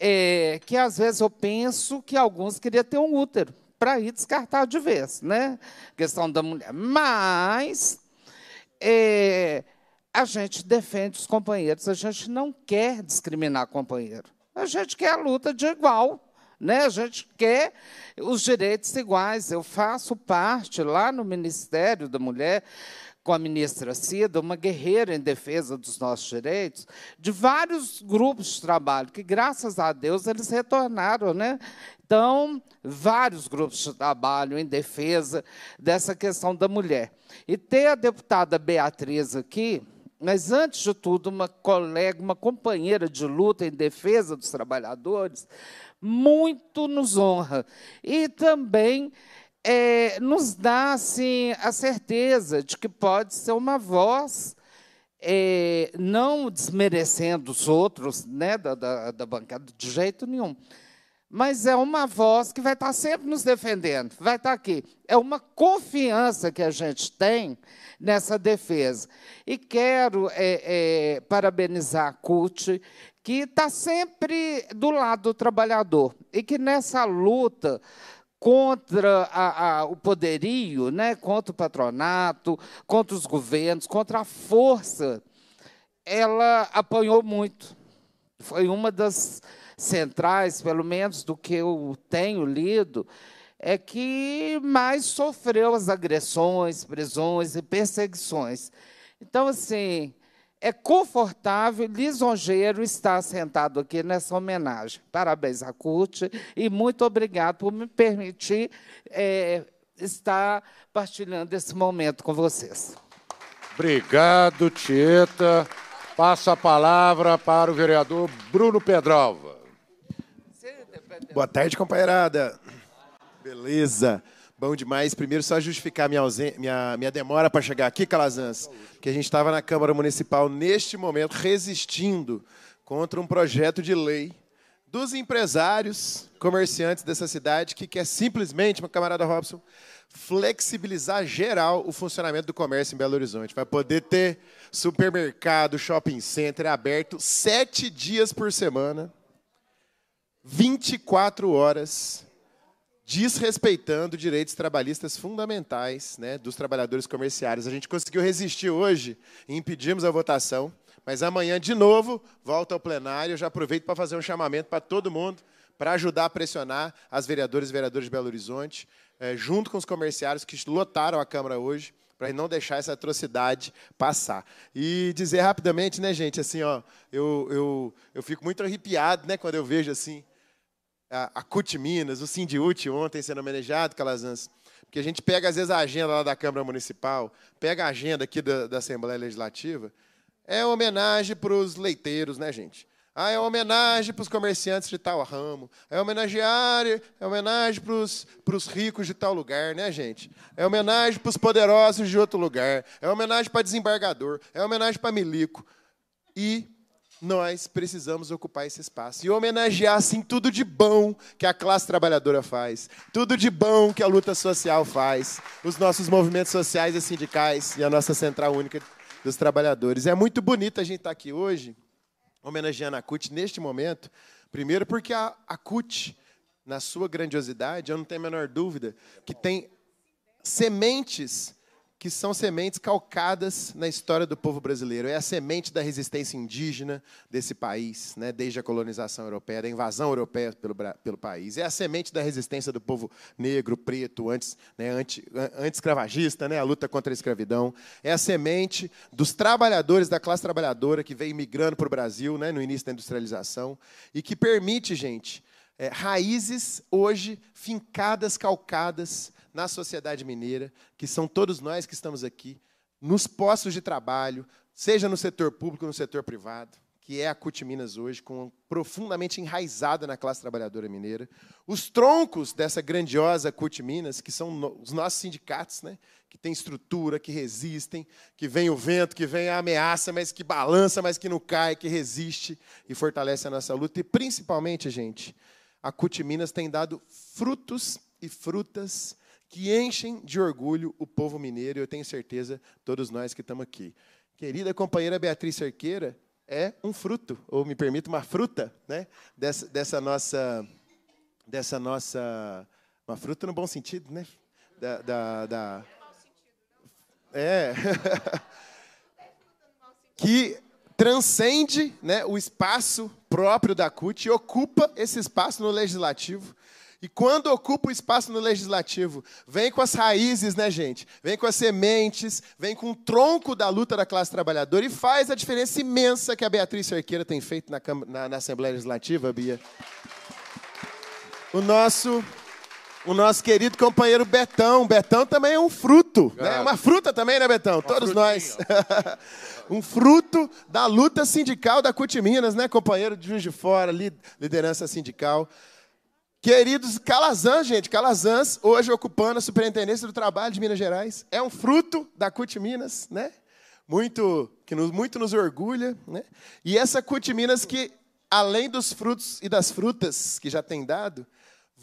é, que às vezes eu penso que alguns queriam ter um útero para ir descartar de vez, né? A questão da mulher. Mas. É, a gente defende os companheiros, a gente não quer discriminar companheiro. A gente quer a luta de igual. Né? A gente quer os direitos iguais. Eu faço parte lá no Ministério da Mulher, com a ministra Cida, uma guerreira em defesa dos nossos direitos, de vários grupos de trabalho, que, graças a Deus, eles retornaram. Né? Então, vários grupos de trabalho em defesa dessa questão da mulher. E ter a deputada Beatriz aqui mas, antes de tudo, uma colega, uma companheira de luta em defesa dos trabalhadores, muito nos honra. E também é, nos dá assim, a certeza de que pode ser uma voz, é, não desmerecendo os outros né, da, da, da bancada de jeito nenhum, mas é uma voz que vai estar sempre nos defendendo, vai estar aqui. É uma confiança que a gente tem nessa defesa. E quero é, é, parabenizar a CUT, que está sempre do lado do trabalhador e que nessa luta contra a, a, o poderio, né, contra o patronato, contra os governos, contra a força, ela apanhou muito. Foi uma das centrais, pelo menos do que eu tenho lido, é que mais sofreu as agressões, prisões e perseguições. Então, assim, é confortável, lisonjeiro estar sentado aqui nessa homenagem. Parabéns à CUT e muito obrigado por me permitir é, estar partilhando esse momento com vocês. Obrigado, Tieta. Passa a palavra para o vereador Bruno Pedralva. Boa tarde, companheirada. Beleza. Bom demais. Primeiro, só justificar minha, minha, minha demora para chegar aqui, Calazans, que a gente estava na Câmara Municipal, neste momento, resistindo contra um projeto de lei dos empresários comerciantes dessa cidade, que quer simplesmente, meu camarada Robson, flexibilizar geral o funcionamento do comércio em Belo Horizonte. Vai poder ter supermercado, shopping center aberto sete dias por semana 24 horas desrespeitando direitos trabalhistas fundamentais né, dos trabalhadores comerciários. A gente conseguiu resistir hoje e impedimos a votação, mas amanhã, de novo, volta ao plenário. Eu já aproveito para fazer um chamamento para todo mundo, para ajudar a pressionar as vereadoras e vereadores de Belo Horizonte, é, junto com os comerciários que lotaram a Câmara hoje, para não deixar essa atrocidade passar. E dizer rapidamente, né, gente, assim, ó, eu, eu, eu fico muito arrepiado né, quando eu vejo assim a, a CUT Minas, o Sindiúti ontem sendo homenageado, Calazans, porque a gente pega, às vezes, a agenda lá da Câmara Municipal, pega a agenda aqui da, da Assembleia Legislativa, é homenagem para os leiteiros, né, gente? Ah, é homenagem para os comerciantes de tal ramo. É homenageário, é homenagem para os ricos de tal lugar, né, gente? É homenagem para os poderosos de outro lugar. É homenagem para desembargador. É homenagem para milico. E nós precisamos ocupar esse espaço e homenagear, assim, tudo de bom que a classe trabalhadora faz, tudo de bom que a luta social faz, os nossos movimentos sociais e sindicais e a nossa Central Única dos Trabalhadores. É muito bonito a gente estar aqui hoje homenageando a CUT neste momento, primeiro porque a, a CUT, na sua grandiosidade, eu não tenho a menor dúvida, que tem sementes que são sementes calcadas na história do povo brasileiro. É a semente da resistência indígena desse país, né, desde a colonização europeia, da invasão europeia pelo, pelo país. É a semente da resistência do povo negro, preto, antes, né, anti, anti-escravagista, né, a luta contra a escravidão. É a semente dos trabalhadores, da classe trabalhadora que veio migrando para o Brasil né, no início da industrialização e que permite, gente, é, raízes hoje fincadas, calcadas na sociedade mineira, que são todos nós que estamos aqui, nos postos de trabalho, seja no setor público, no setor privado, que é a CUT Minas hoje, com, profundamente enraizada na classe trabalhadora mineira. Os troncos dessa grandiosa CUT Minas, que são no, os nossos sindicatos, né, que têm estrutura, que resistem, que vem o vento, que vem a ameaça, mas que balança, mas que não cai, que resiste e fortalece a nossa luta. E, principalmente, gente, a CUT Minas tem dado frutos e frutas que enchem de orgulho o povo mineiro, e eu tenho certeza, todos nós que estamos aqui. Querida companheira Beatriz Cerqueira, é um fruto, ou me permita, uma fruta, né? Dessa, dessa nossa. Dessa nossa. Uma fruta no bom sentido, né? Da. da, da... É. que transcende né, o espaço próprio da CUT e ocupa esse espaço no legislativo. E quando ocupa o espaço no legislativo, vem com as raízes, né, gente? Vem com as sementes, vem com o tronco da luta da classe trabalhadora e faz a diferença imensa que a Beatriz Cerqueira tem feito na, na, na Assembleia Legislativa, Bia. O nosso o nosso querido companheiro Betão. Betão também é um fruto, né? uma fruta também, né, Betão? Uma Todos nós. um fruto da luta sindical da CUT Minas, né, companheiro de Juiz de Fora, liderança sindical. Queridos Calazans, gente, Calazans, hoje ocupando a Superintendência do Trabalho de Minas Gerais, é um fruto da CUT Minas, né? Muito, que nos, muito nos orgulha, né? E essa CUT Minas que, além dos frutos e das frutas que já tem dado,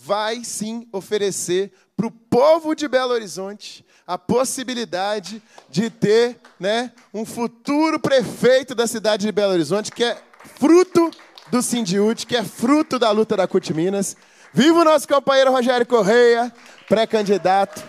vai sim oferecer para o povo de Belo Horizonte a possibilidade de ter né, um futuro prefeito da cidade de Belo Horizonte, que é fruto do Sindiúte, que é fruto da luta da CUT Minas. Viva o nosso companheiro Rogério Correia, pré-candidato.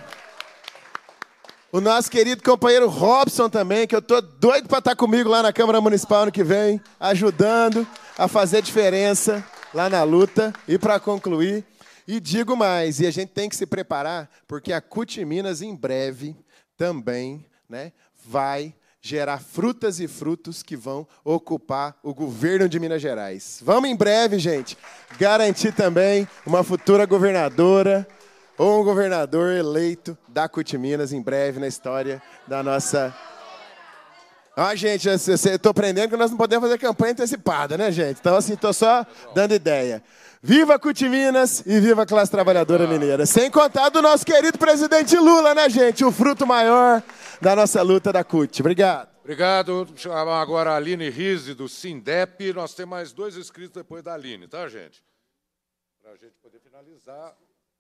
O nosso querido companheiro Robson também, que eu tô doido para estar tá comigo lá na Câmara Municipal ano que vem, ajudando a fazer diferença lá na luta. E para concluir, e digo mais, e a gente tem que se preparar, porque a Cuti Minas em breve também né, vai gerar frutas e frutos que vão ocupar o governo de Minas Gerais. Vamos em breve, gente, garantir também uma futura governadora ou um governador eleito da Cuti Minas em breve na história da nossa ah, gente, eu estou aprendendo que nós não podemos fazer campanha antecipada, né, gente? Então, assim, estou só dando ideia. Viva Cutiminas e viva a classe trabalhadora mineira. Sem contar do nosso querido presidente Lula, né, gente? O fruto maior da nossa luta da CUT. Obrigado. Obrigado. Chamar agora a Aline Rizzi, do Sindep. Nós temos mais dois inscritos depois da Aline, tá, gente? Para a gente poder finalizar.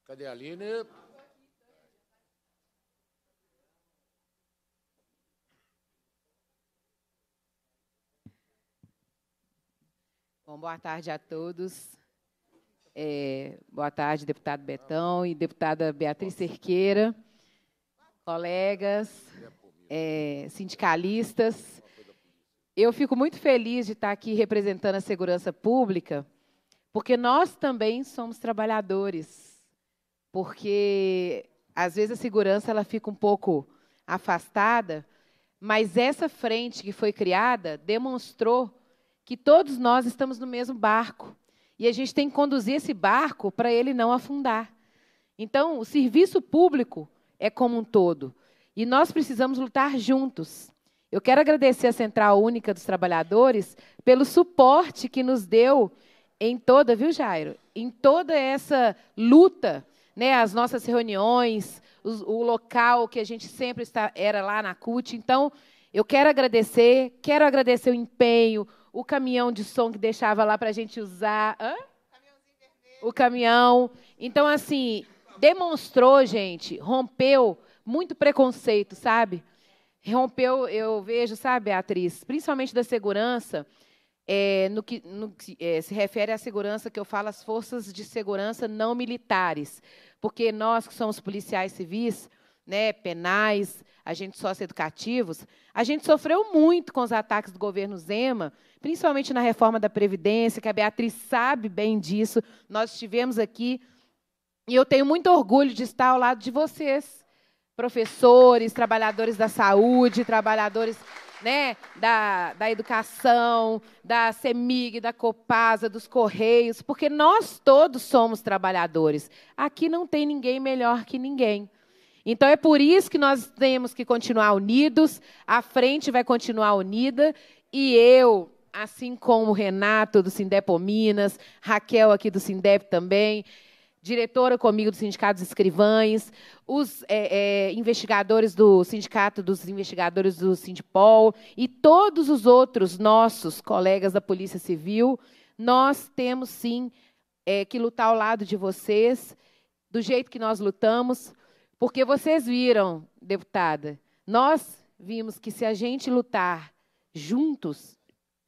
Cadê a Aline? Bom, boa tarde a todos. É, boa tarde, deputado Betão e deputada Beatriz Cerqueira, colegas, é, sindicalistas. Eu fico muito feliz de estar aqui representando a segurança pública, porque nós também somos trabalhadores. Porque às vezes a segurança ela fica um pouco afastada, mas essa frente que foi criada demonstrou que todos nós estamos no mesmo barco. E a gente tem que conduzir esse barco para ele não afundar. Então, o serviço público é como um todo. E nós precisamos lutar juntos. Eu quero agradecer à Central Única dos Trabalhadores pelo suporte que nos deu em toda, viu, Jairo? Em toda essa luta, né, as nossas reuniões, o local que a gente sempre está, era lá na CUT. Então, eu quero agradecer, quero agradecer o empenho, o caminhão de som que deixava lá para a gente usar. Hã? O caminhão. Então, assim, demonstrou, gente, rompeu muito preconceito, sabe? Rompeu, eu vejo, sabe, Beatriz principalmente da segurança, é, no que, no que é, se refere à segurança que eu falo, as forças de segurança não militares. Porque nós que somos policiais civis, né, penais, agentes socioeducativos, a gente sofreu muito com os ataques do governo Zema, principalmente na reforma da Previdência, que a Beatriz sabe bem disso. Nós estivemos aqui e eu tenho muito orgulho de estar ao lado de vocês, professores, trabalhadores da saúde, trabalhadores né, da, da educação, da CEMIG, da Copasa, dos Correios, porque nós todos somos trabalhadores. Aqui não tem ninguém melhor que ninguém. Então é por isso que nós temos que continuar unidos, a frente vai continuar unida, e eu, assim como Renato do Sindep Minas, Raquel aqui do Sindep também, diretora comigo do Sindicato dos Escrivães, os é, é, investigadores do Sindicato dos Investigadores do Sindipol e todos os outros nossos colegas da Polícia Civil, nós temos sim é, que lutar ao lado de vocês, do jeito que nós lutamos, porque vocês viram, deputada, nós vimos que se a gente lutar juntos,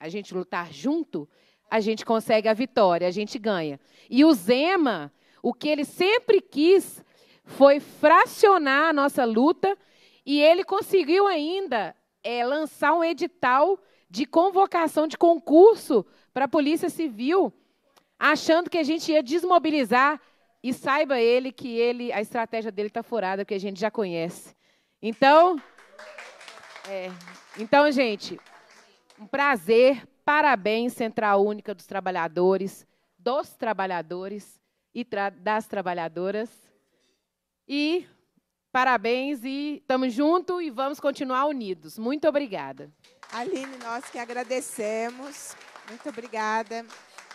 a gente lutar junto, a gente consegue a vitória, a gente ganha. E o Zema, o que ele sempre quis foi fracionar a nossa luta e ele conseguiu ainda é, lançar um edital de convocação de concurso para a Polícia Civil, achando que a gente ia desmobilizar. E saiba ele que ele, a estratégia dele está furada, que a gente já conhece. Então, é, então gente, um prazer, parabéns, Central Única dos Trabalhadores, dos trabalhadores e tra das trabalhadoras. E parabéns e estamos juntos e vamos continuar unidos. Muito obrigada. Aline, nós que agradecemos. Muito obrigada.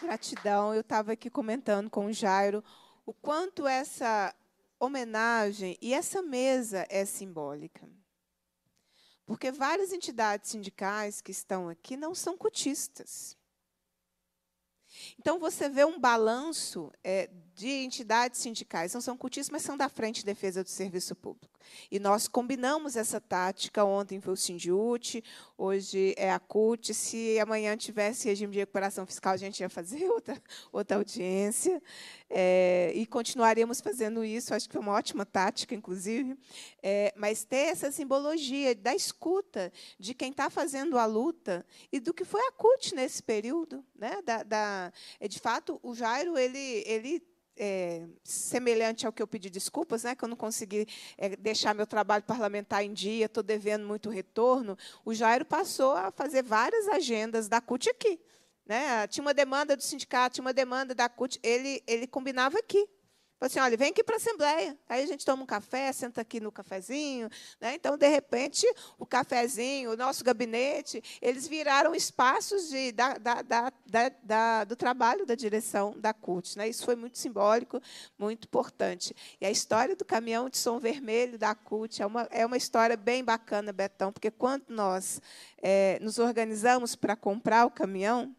Gratidão. Eu estava aqui comentando com o Jairo o quanto essa homenagem e essa mesa é simbólica. Porque várias entidades sindicais que estão aqui não são cotistas. Então, você vê um balanço é, de entidades sindicais, não são cultistas, mas são da Frente de Defesa do Serviço Público. E nós combinamos essa tática, ontem foi o Sindiute, hoje é a CUT, se amanhã tivesse regime de recuperação fiscal, a gente ia fazer outra, outra audiência, é, e continuaremos fazendo isso, acho que é uma ótima tática, inclusive, é, mas ter essa simbologia da escuta de quem está fazendo a luta e do que foi a CUT nesse período. Né, da, da, é, de fato, o Jairo ele, ele é, semelhante ao que eu pedi desculpas, né, que eu não consegui é, deixar meu trabalho parlamentar em dia, estou devendo muito retorno, o Jairo passou a fazer várias agendas da CUT aqui. Né? Tinha uma demanda do sindicato, tinha uma demanda da CUT, ele, ele combinava aqui. Falei assim, olha, vem aqui para a Assembleia. Aí a gente toma um café, senta aqui no cafezinho. Né? Então, de repente, o cafezinho, o nosso gabinete, eles viraram espaços de, da, da, da, do trabalho da direção da CUT. Né? Isso foi muito simbólico, muito importante. E a história do caminhão de som vermelho da CUT é uma, é uma história bem bacana, Betão, porque quando nós é, nos organizamos para comprar o caminhão,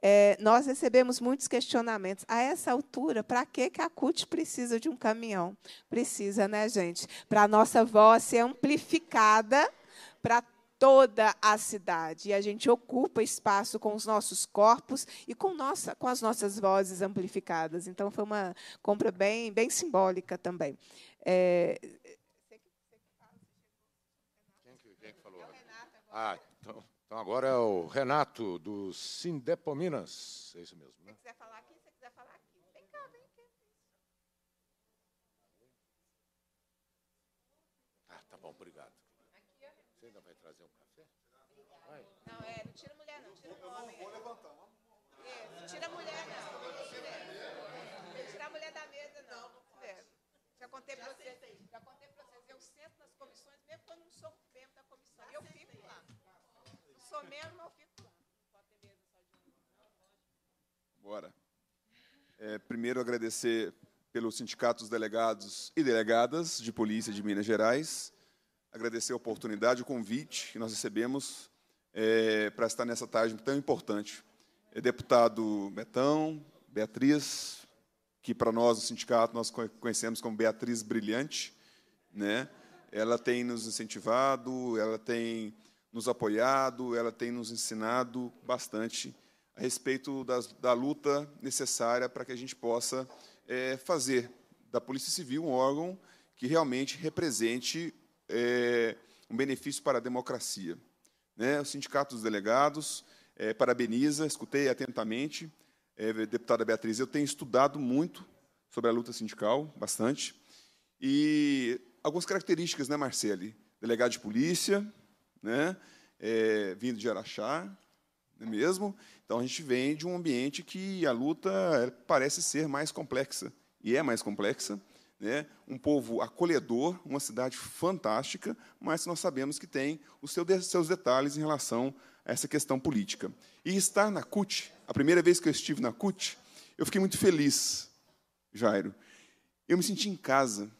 é, nós recebemos muitos questionamentos. A essa altura, para que a CUT precisa de um caminhão? Precisa, né, gente? Para a nossa voz ser amplificada para toda a cidade. E a gente ocupa espaço com os nossos corpos e com, nossa, com as nossas vozes amplificadas. Então, foi uma compra bem, bem simbólica também. É... Quem, Ah, então agora é o Renato, do Sindepominas. É isso mesmo, né? Se quiser falar aqui, se quiser falar aqui. Vem cá, vem aqui. Ah, tá bom, obrigado. Você ainda vai trazer um café? Vai. Não, é, não tira mulher, não, tira o homem. Vou levantar, vamos. É, não tira mulher, não. Não tira a mulher da mesa, não. É. Já contei para vocês. Já contei para vocês. Eu sento nas comissões, mesmo quando não sou sou mesmo, eu fico lá. Bora. É, primeiro, agradecer pelos sindicatos, Delegados e Delegadas de Polícia de Minas Gerais. Agradecer a oportunidade, o convite que nós recebemos é, para estar nessa tarde tão importante. É, deputado Betão, Beatriz, que para nós, o sindicato, nós conhecemos como Beatriz Brilhante. Né? Ela tem nos incentivado, ela tem nos apoiado, ela tem nos ensinado bastante a respeito das, da luta necessária para que a gente possa é, fazer da Polícia Civil um órgão que realmente represente é, um benefício para a democracia. Né? O Sindicato dos Delegados é, parabeniza, escutei atentamente, deputada Beatriz, eu tenho estudado muito sobre a luta sindical, bastante, e algumas características, né, Marcele? Delegado de polícia, né? É, vindo de Araxá, não é mesmo? Então a gente vem de um ambiente que a luta é, parece ser mais complexa, e é mais complexa. Né? Um povo acolhedor, uma cidade fantástica, mas nós sabemos que tem os seus detalhes em relação a essa questão política. E estar na CUT, a primeira vez que eu estive na CUT, eu fiquei muito feliz, Jairo. Eu me senti em casa.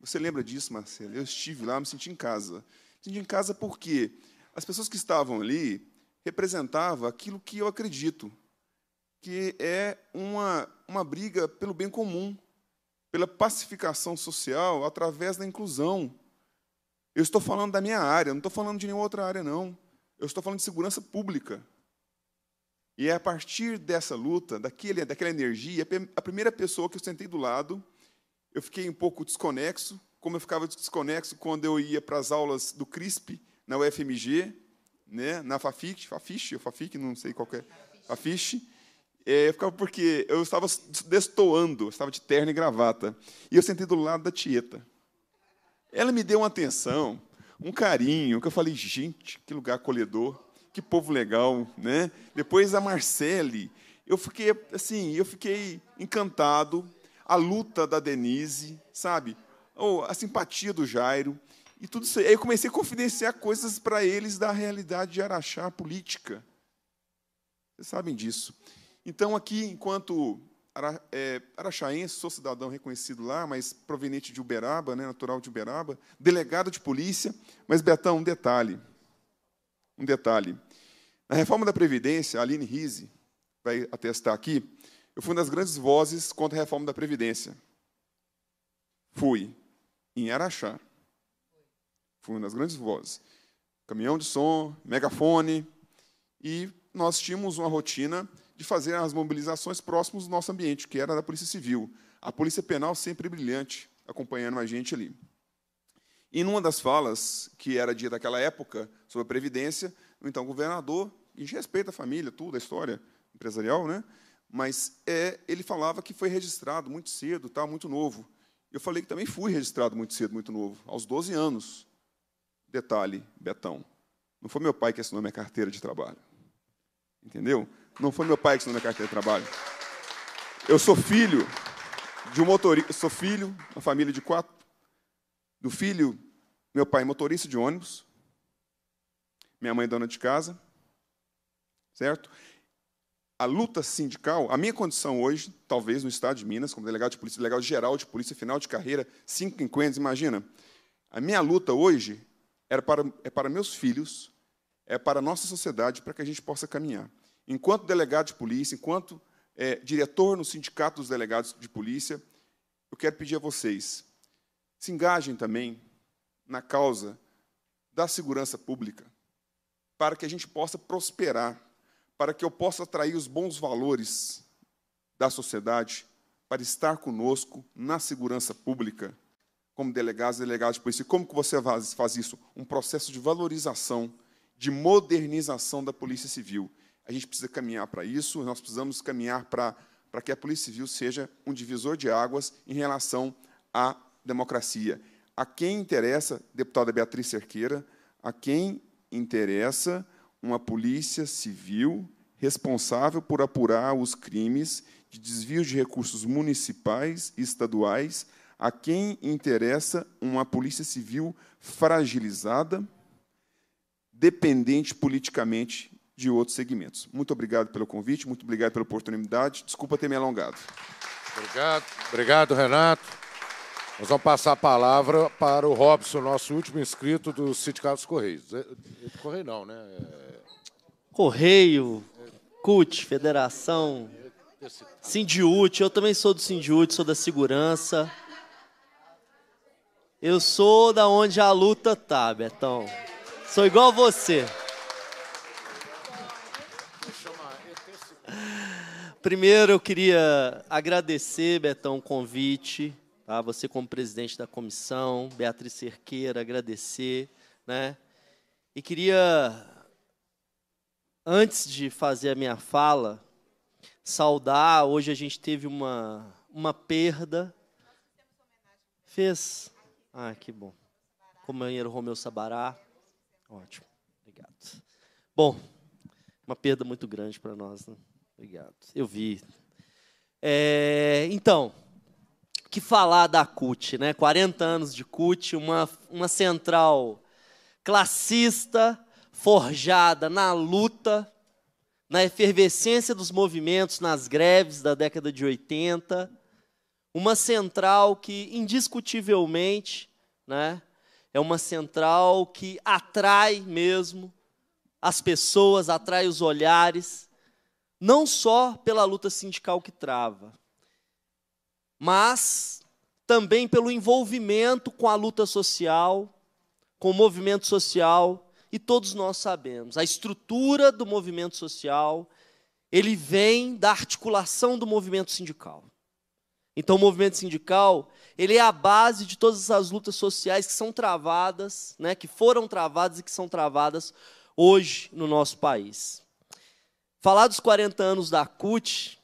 Você lembra disso, Marcelo? Eu estive lá, me senti em casa. Síndio em casa porque As pessoas que estavam ali representavam aquilo que eu acredito, que é uma, uma briga pelo bem comum, pela pacificação social através da inclusão. Eu estou falando da minha área, não estou falando de nenhuma outra área, não. Eu estou falando de segurança pública. E é a partir dessa luta, daquele, daquela energia, a primeira pessoa que eu sentei do lado, eu fiquei um pouco desconexo, como eu ficava desconexo quando eu ia para as aulas do CRISP na UFMG, né, na Fafiche, Fafiche, ou não sei qual é, Fafiche, é, eu ficava porque eu estava destoando, eu estava de terno e gravata, e eu sentei do lado da Tieta. Ela me deu uma atenção, um carinho, que eu falei, gente, que lugar acolhedor, que povo legal, né? Depois a Marcele, eu fiquei assim, eu fiquei encantado, a luta da Denise, sabe? a simpatia do Jairo e tudo isso. Aí eu comecei a confidenciar coisas para eles da realidade de Araxá política. Vocês sabem disso. Então, aqui, enquanto ara, é, araxaense, sou cidadão reconhecido lá, mas proveniente de Uberaba, né, natural de Uberaba, delegado de polícia. Mas, Betão, um detalhe. Um detalhe. Na reforma da Previdência, a Aline Rize vai atestar aqui, eu fui uma das grandes vozes contra a reforma da Previdência. Fui em Araxá. Foi uma das grandes vozes. Caminhão de som, megafone. E nós tínhamos uma rotina de fazer as mobilizações próximas do nosso ambiente, que era da Polícia Civil. A Polícia Penal sempre brilhante, acompanhando a gente ali. E numa das falas que era dita daquela época sobre a Previdência, então, o então governador, a gente respeita a família, tudo, a história empresarial, né? mas é, ele falava que foi registrado muito cedo, tal, tá? muito novo. Eu falei que também fui registrado muito cedo, muito novo, aos 12 anos. Detalhe, Betão, não foi meu pai que assinou minha carteira de trabalho. Entendeu? Não foi meu pai que assinou minha carteira de trabalho. Eu sou filho de um motorista, sou filho, uma família de quatro, do filho, meu pai é motorista de ônibus, minha mãe é dona de casa, certo? a luta sindical, a minha condição hoje, talvez no Estado de Minas, como delegado de polícia, delegado geral de polícia, final de carreira, cinco em imagina. A minha luta hoje era para, é para meus filhos, é para a nossa sociedade, para que a gente possa caminhar. Enquanto delegado de polícia, enquanto é, diretor no Sindicato dos Delegados de Polícia, eu quero pedir a vocês, se engajem também na causa da segurança pública, para que a gente possa prosperar para que eu possa atrair os bons valores da sociedade para estar conosco na segurança pública, como delegados e delegados de polícia. E como que você faz isso? Um processo de valorização, de modernização da Polícia Civil. A gente precisa caminhar para isso, nós precisamos caminhar para, para que a Polícia Civil seja um divisor de águas em relação à democracia. A quem interessa, deputada Beatriz Cerqueira, a quem interessa uma polícia civil responsável por apurar os crimes de desvio de recursos municipais e estaduais a quem interessa uma polícia civil fragilizada, dependente politicamente de outros segmentos. Muito obrigado pelo convite, muito obrigado pela oportunidade. Desculpa ter me alongado. Obrigado, obrigado Renato. Nós vamos passar a palavra para o Robson, nosso último inscrito do Sindicato dos Correios. É, é, correio não, né? É, correio, CUT, Federação, Sindiúte. Eu também sou do Sindiúte, sou da segurança. Eu sou da onde a luta tá, Betão. Sou igual a você. Primeiro eu queria agradecer, Betão, o convite. Tá? Você como presidente da comissão, Beatriz Cerqueira, agradecer, né? E queria antes de fazer a minha fala, saudar, hoje a gente teve uma uma perda. Fez. Ah, que bom. Companheiro Romeu Sabará. Ótimo. Obrigado. Bom, uma perda muito grande para nós, né? Obrigado. Eu vi. É, então, que falar da CUT, né? 40 anos de CUT, uma, uma central classista, forjada na luta, na efervescência dos movimentos, nas greves da década de 80, uma central que indiscutivelmente, né, é uma central que atrai mesmo as pessoas, atrai os olhares, não só pela luta sindical que trava, mas também pelo envolvimento com a luta social, com o movimento social, e todos nós sabemos, a estrutura do movimento social, ele vem da articulação do movimento sindical. Então o movimento sindical, ele é a base de todas as lutas sociais que são travadas, né, que foram travadas e que são travadas hoje no nosso país. Falar dos 40 anos da CUT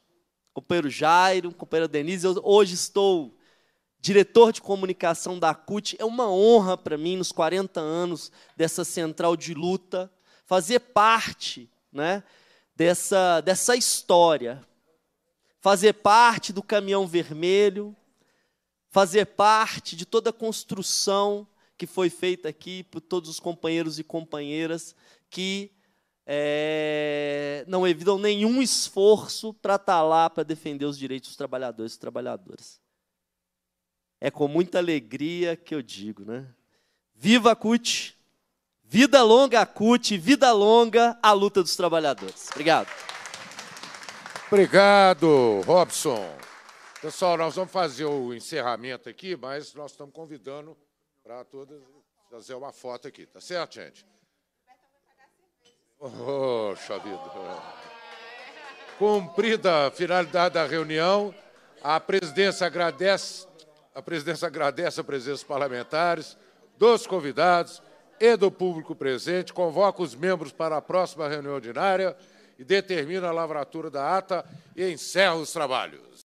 companheiro Jairo, companheira Denise. Eu hoje estou diretor de comunicação da CUT. É uma honra para mim, nos 40 anos dessa central de luta, fazer parte né, dessa, dessa história, fazer parte do caminhão vermelho, fazer parte de toda a construção que foi feita aqui por todos os companheiros e companheiras que é, não evitam nenhum esforço para estar tá lá para defender os direitos dos trabalhadores e trabalhadoras. É com muita alegria que eu digo, né? Viva a CUT! Vida longa a CUT, vida longa a luta dos trabalhadores. Obrigado. Obrigado, Robson. Pessoal, nós vamos fazer o encerramento aqui, mas nós estamos convidando para todas fazer uma foto aqui, tá certo, gente? Poxa vida. Cumprida a finalidade da reunião, a presidência agradece a presidência agradece a presença dos parlamentares, dos convidados e do público presente, convoca os membros para a próxima reunião ordinária e determina a lavratura da ata e encerra os trabalhos.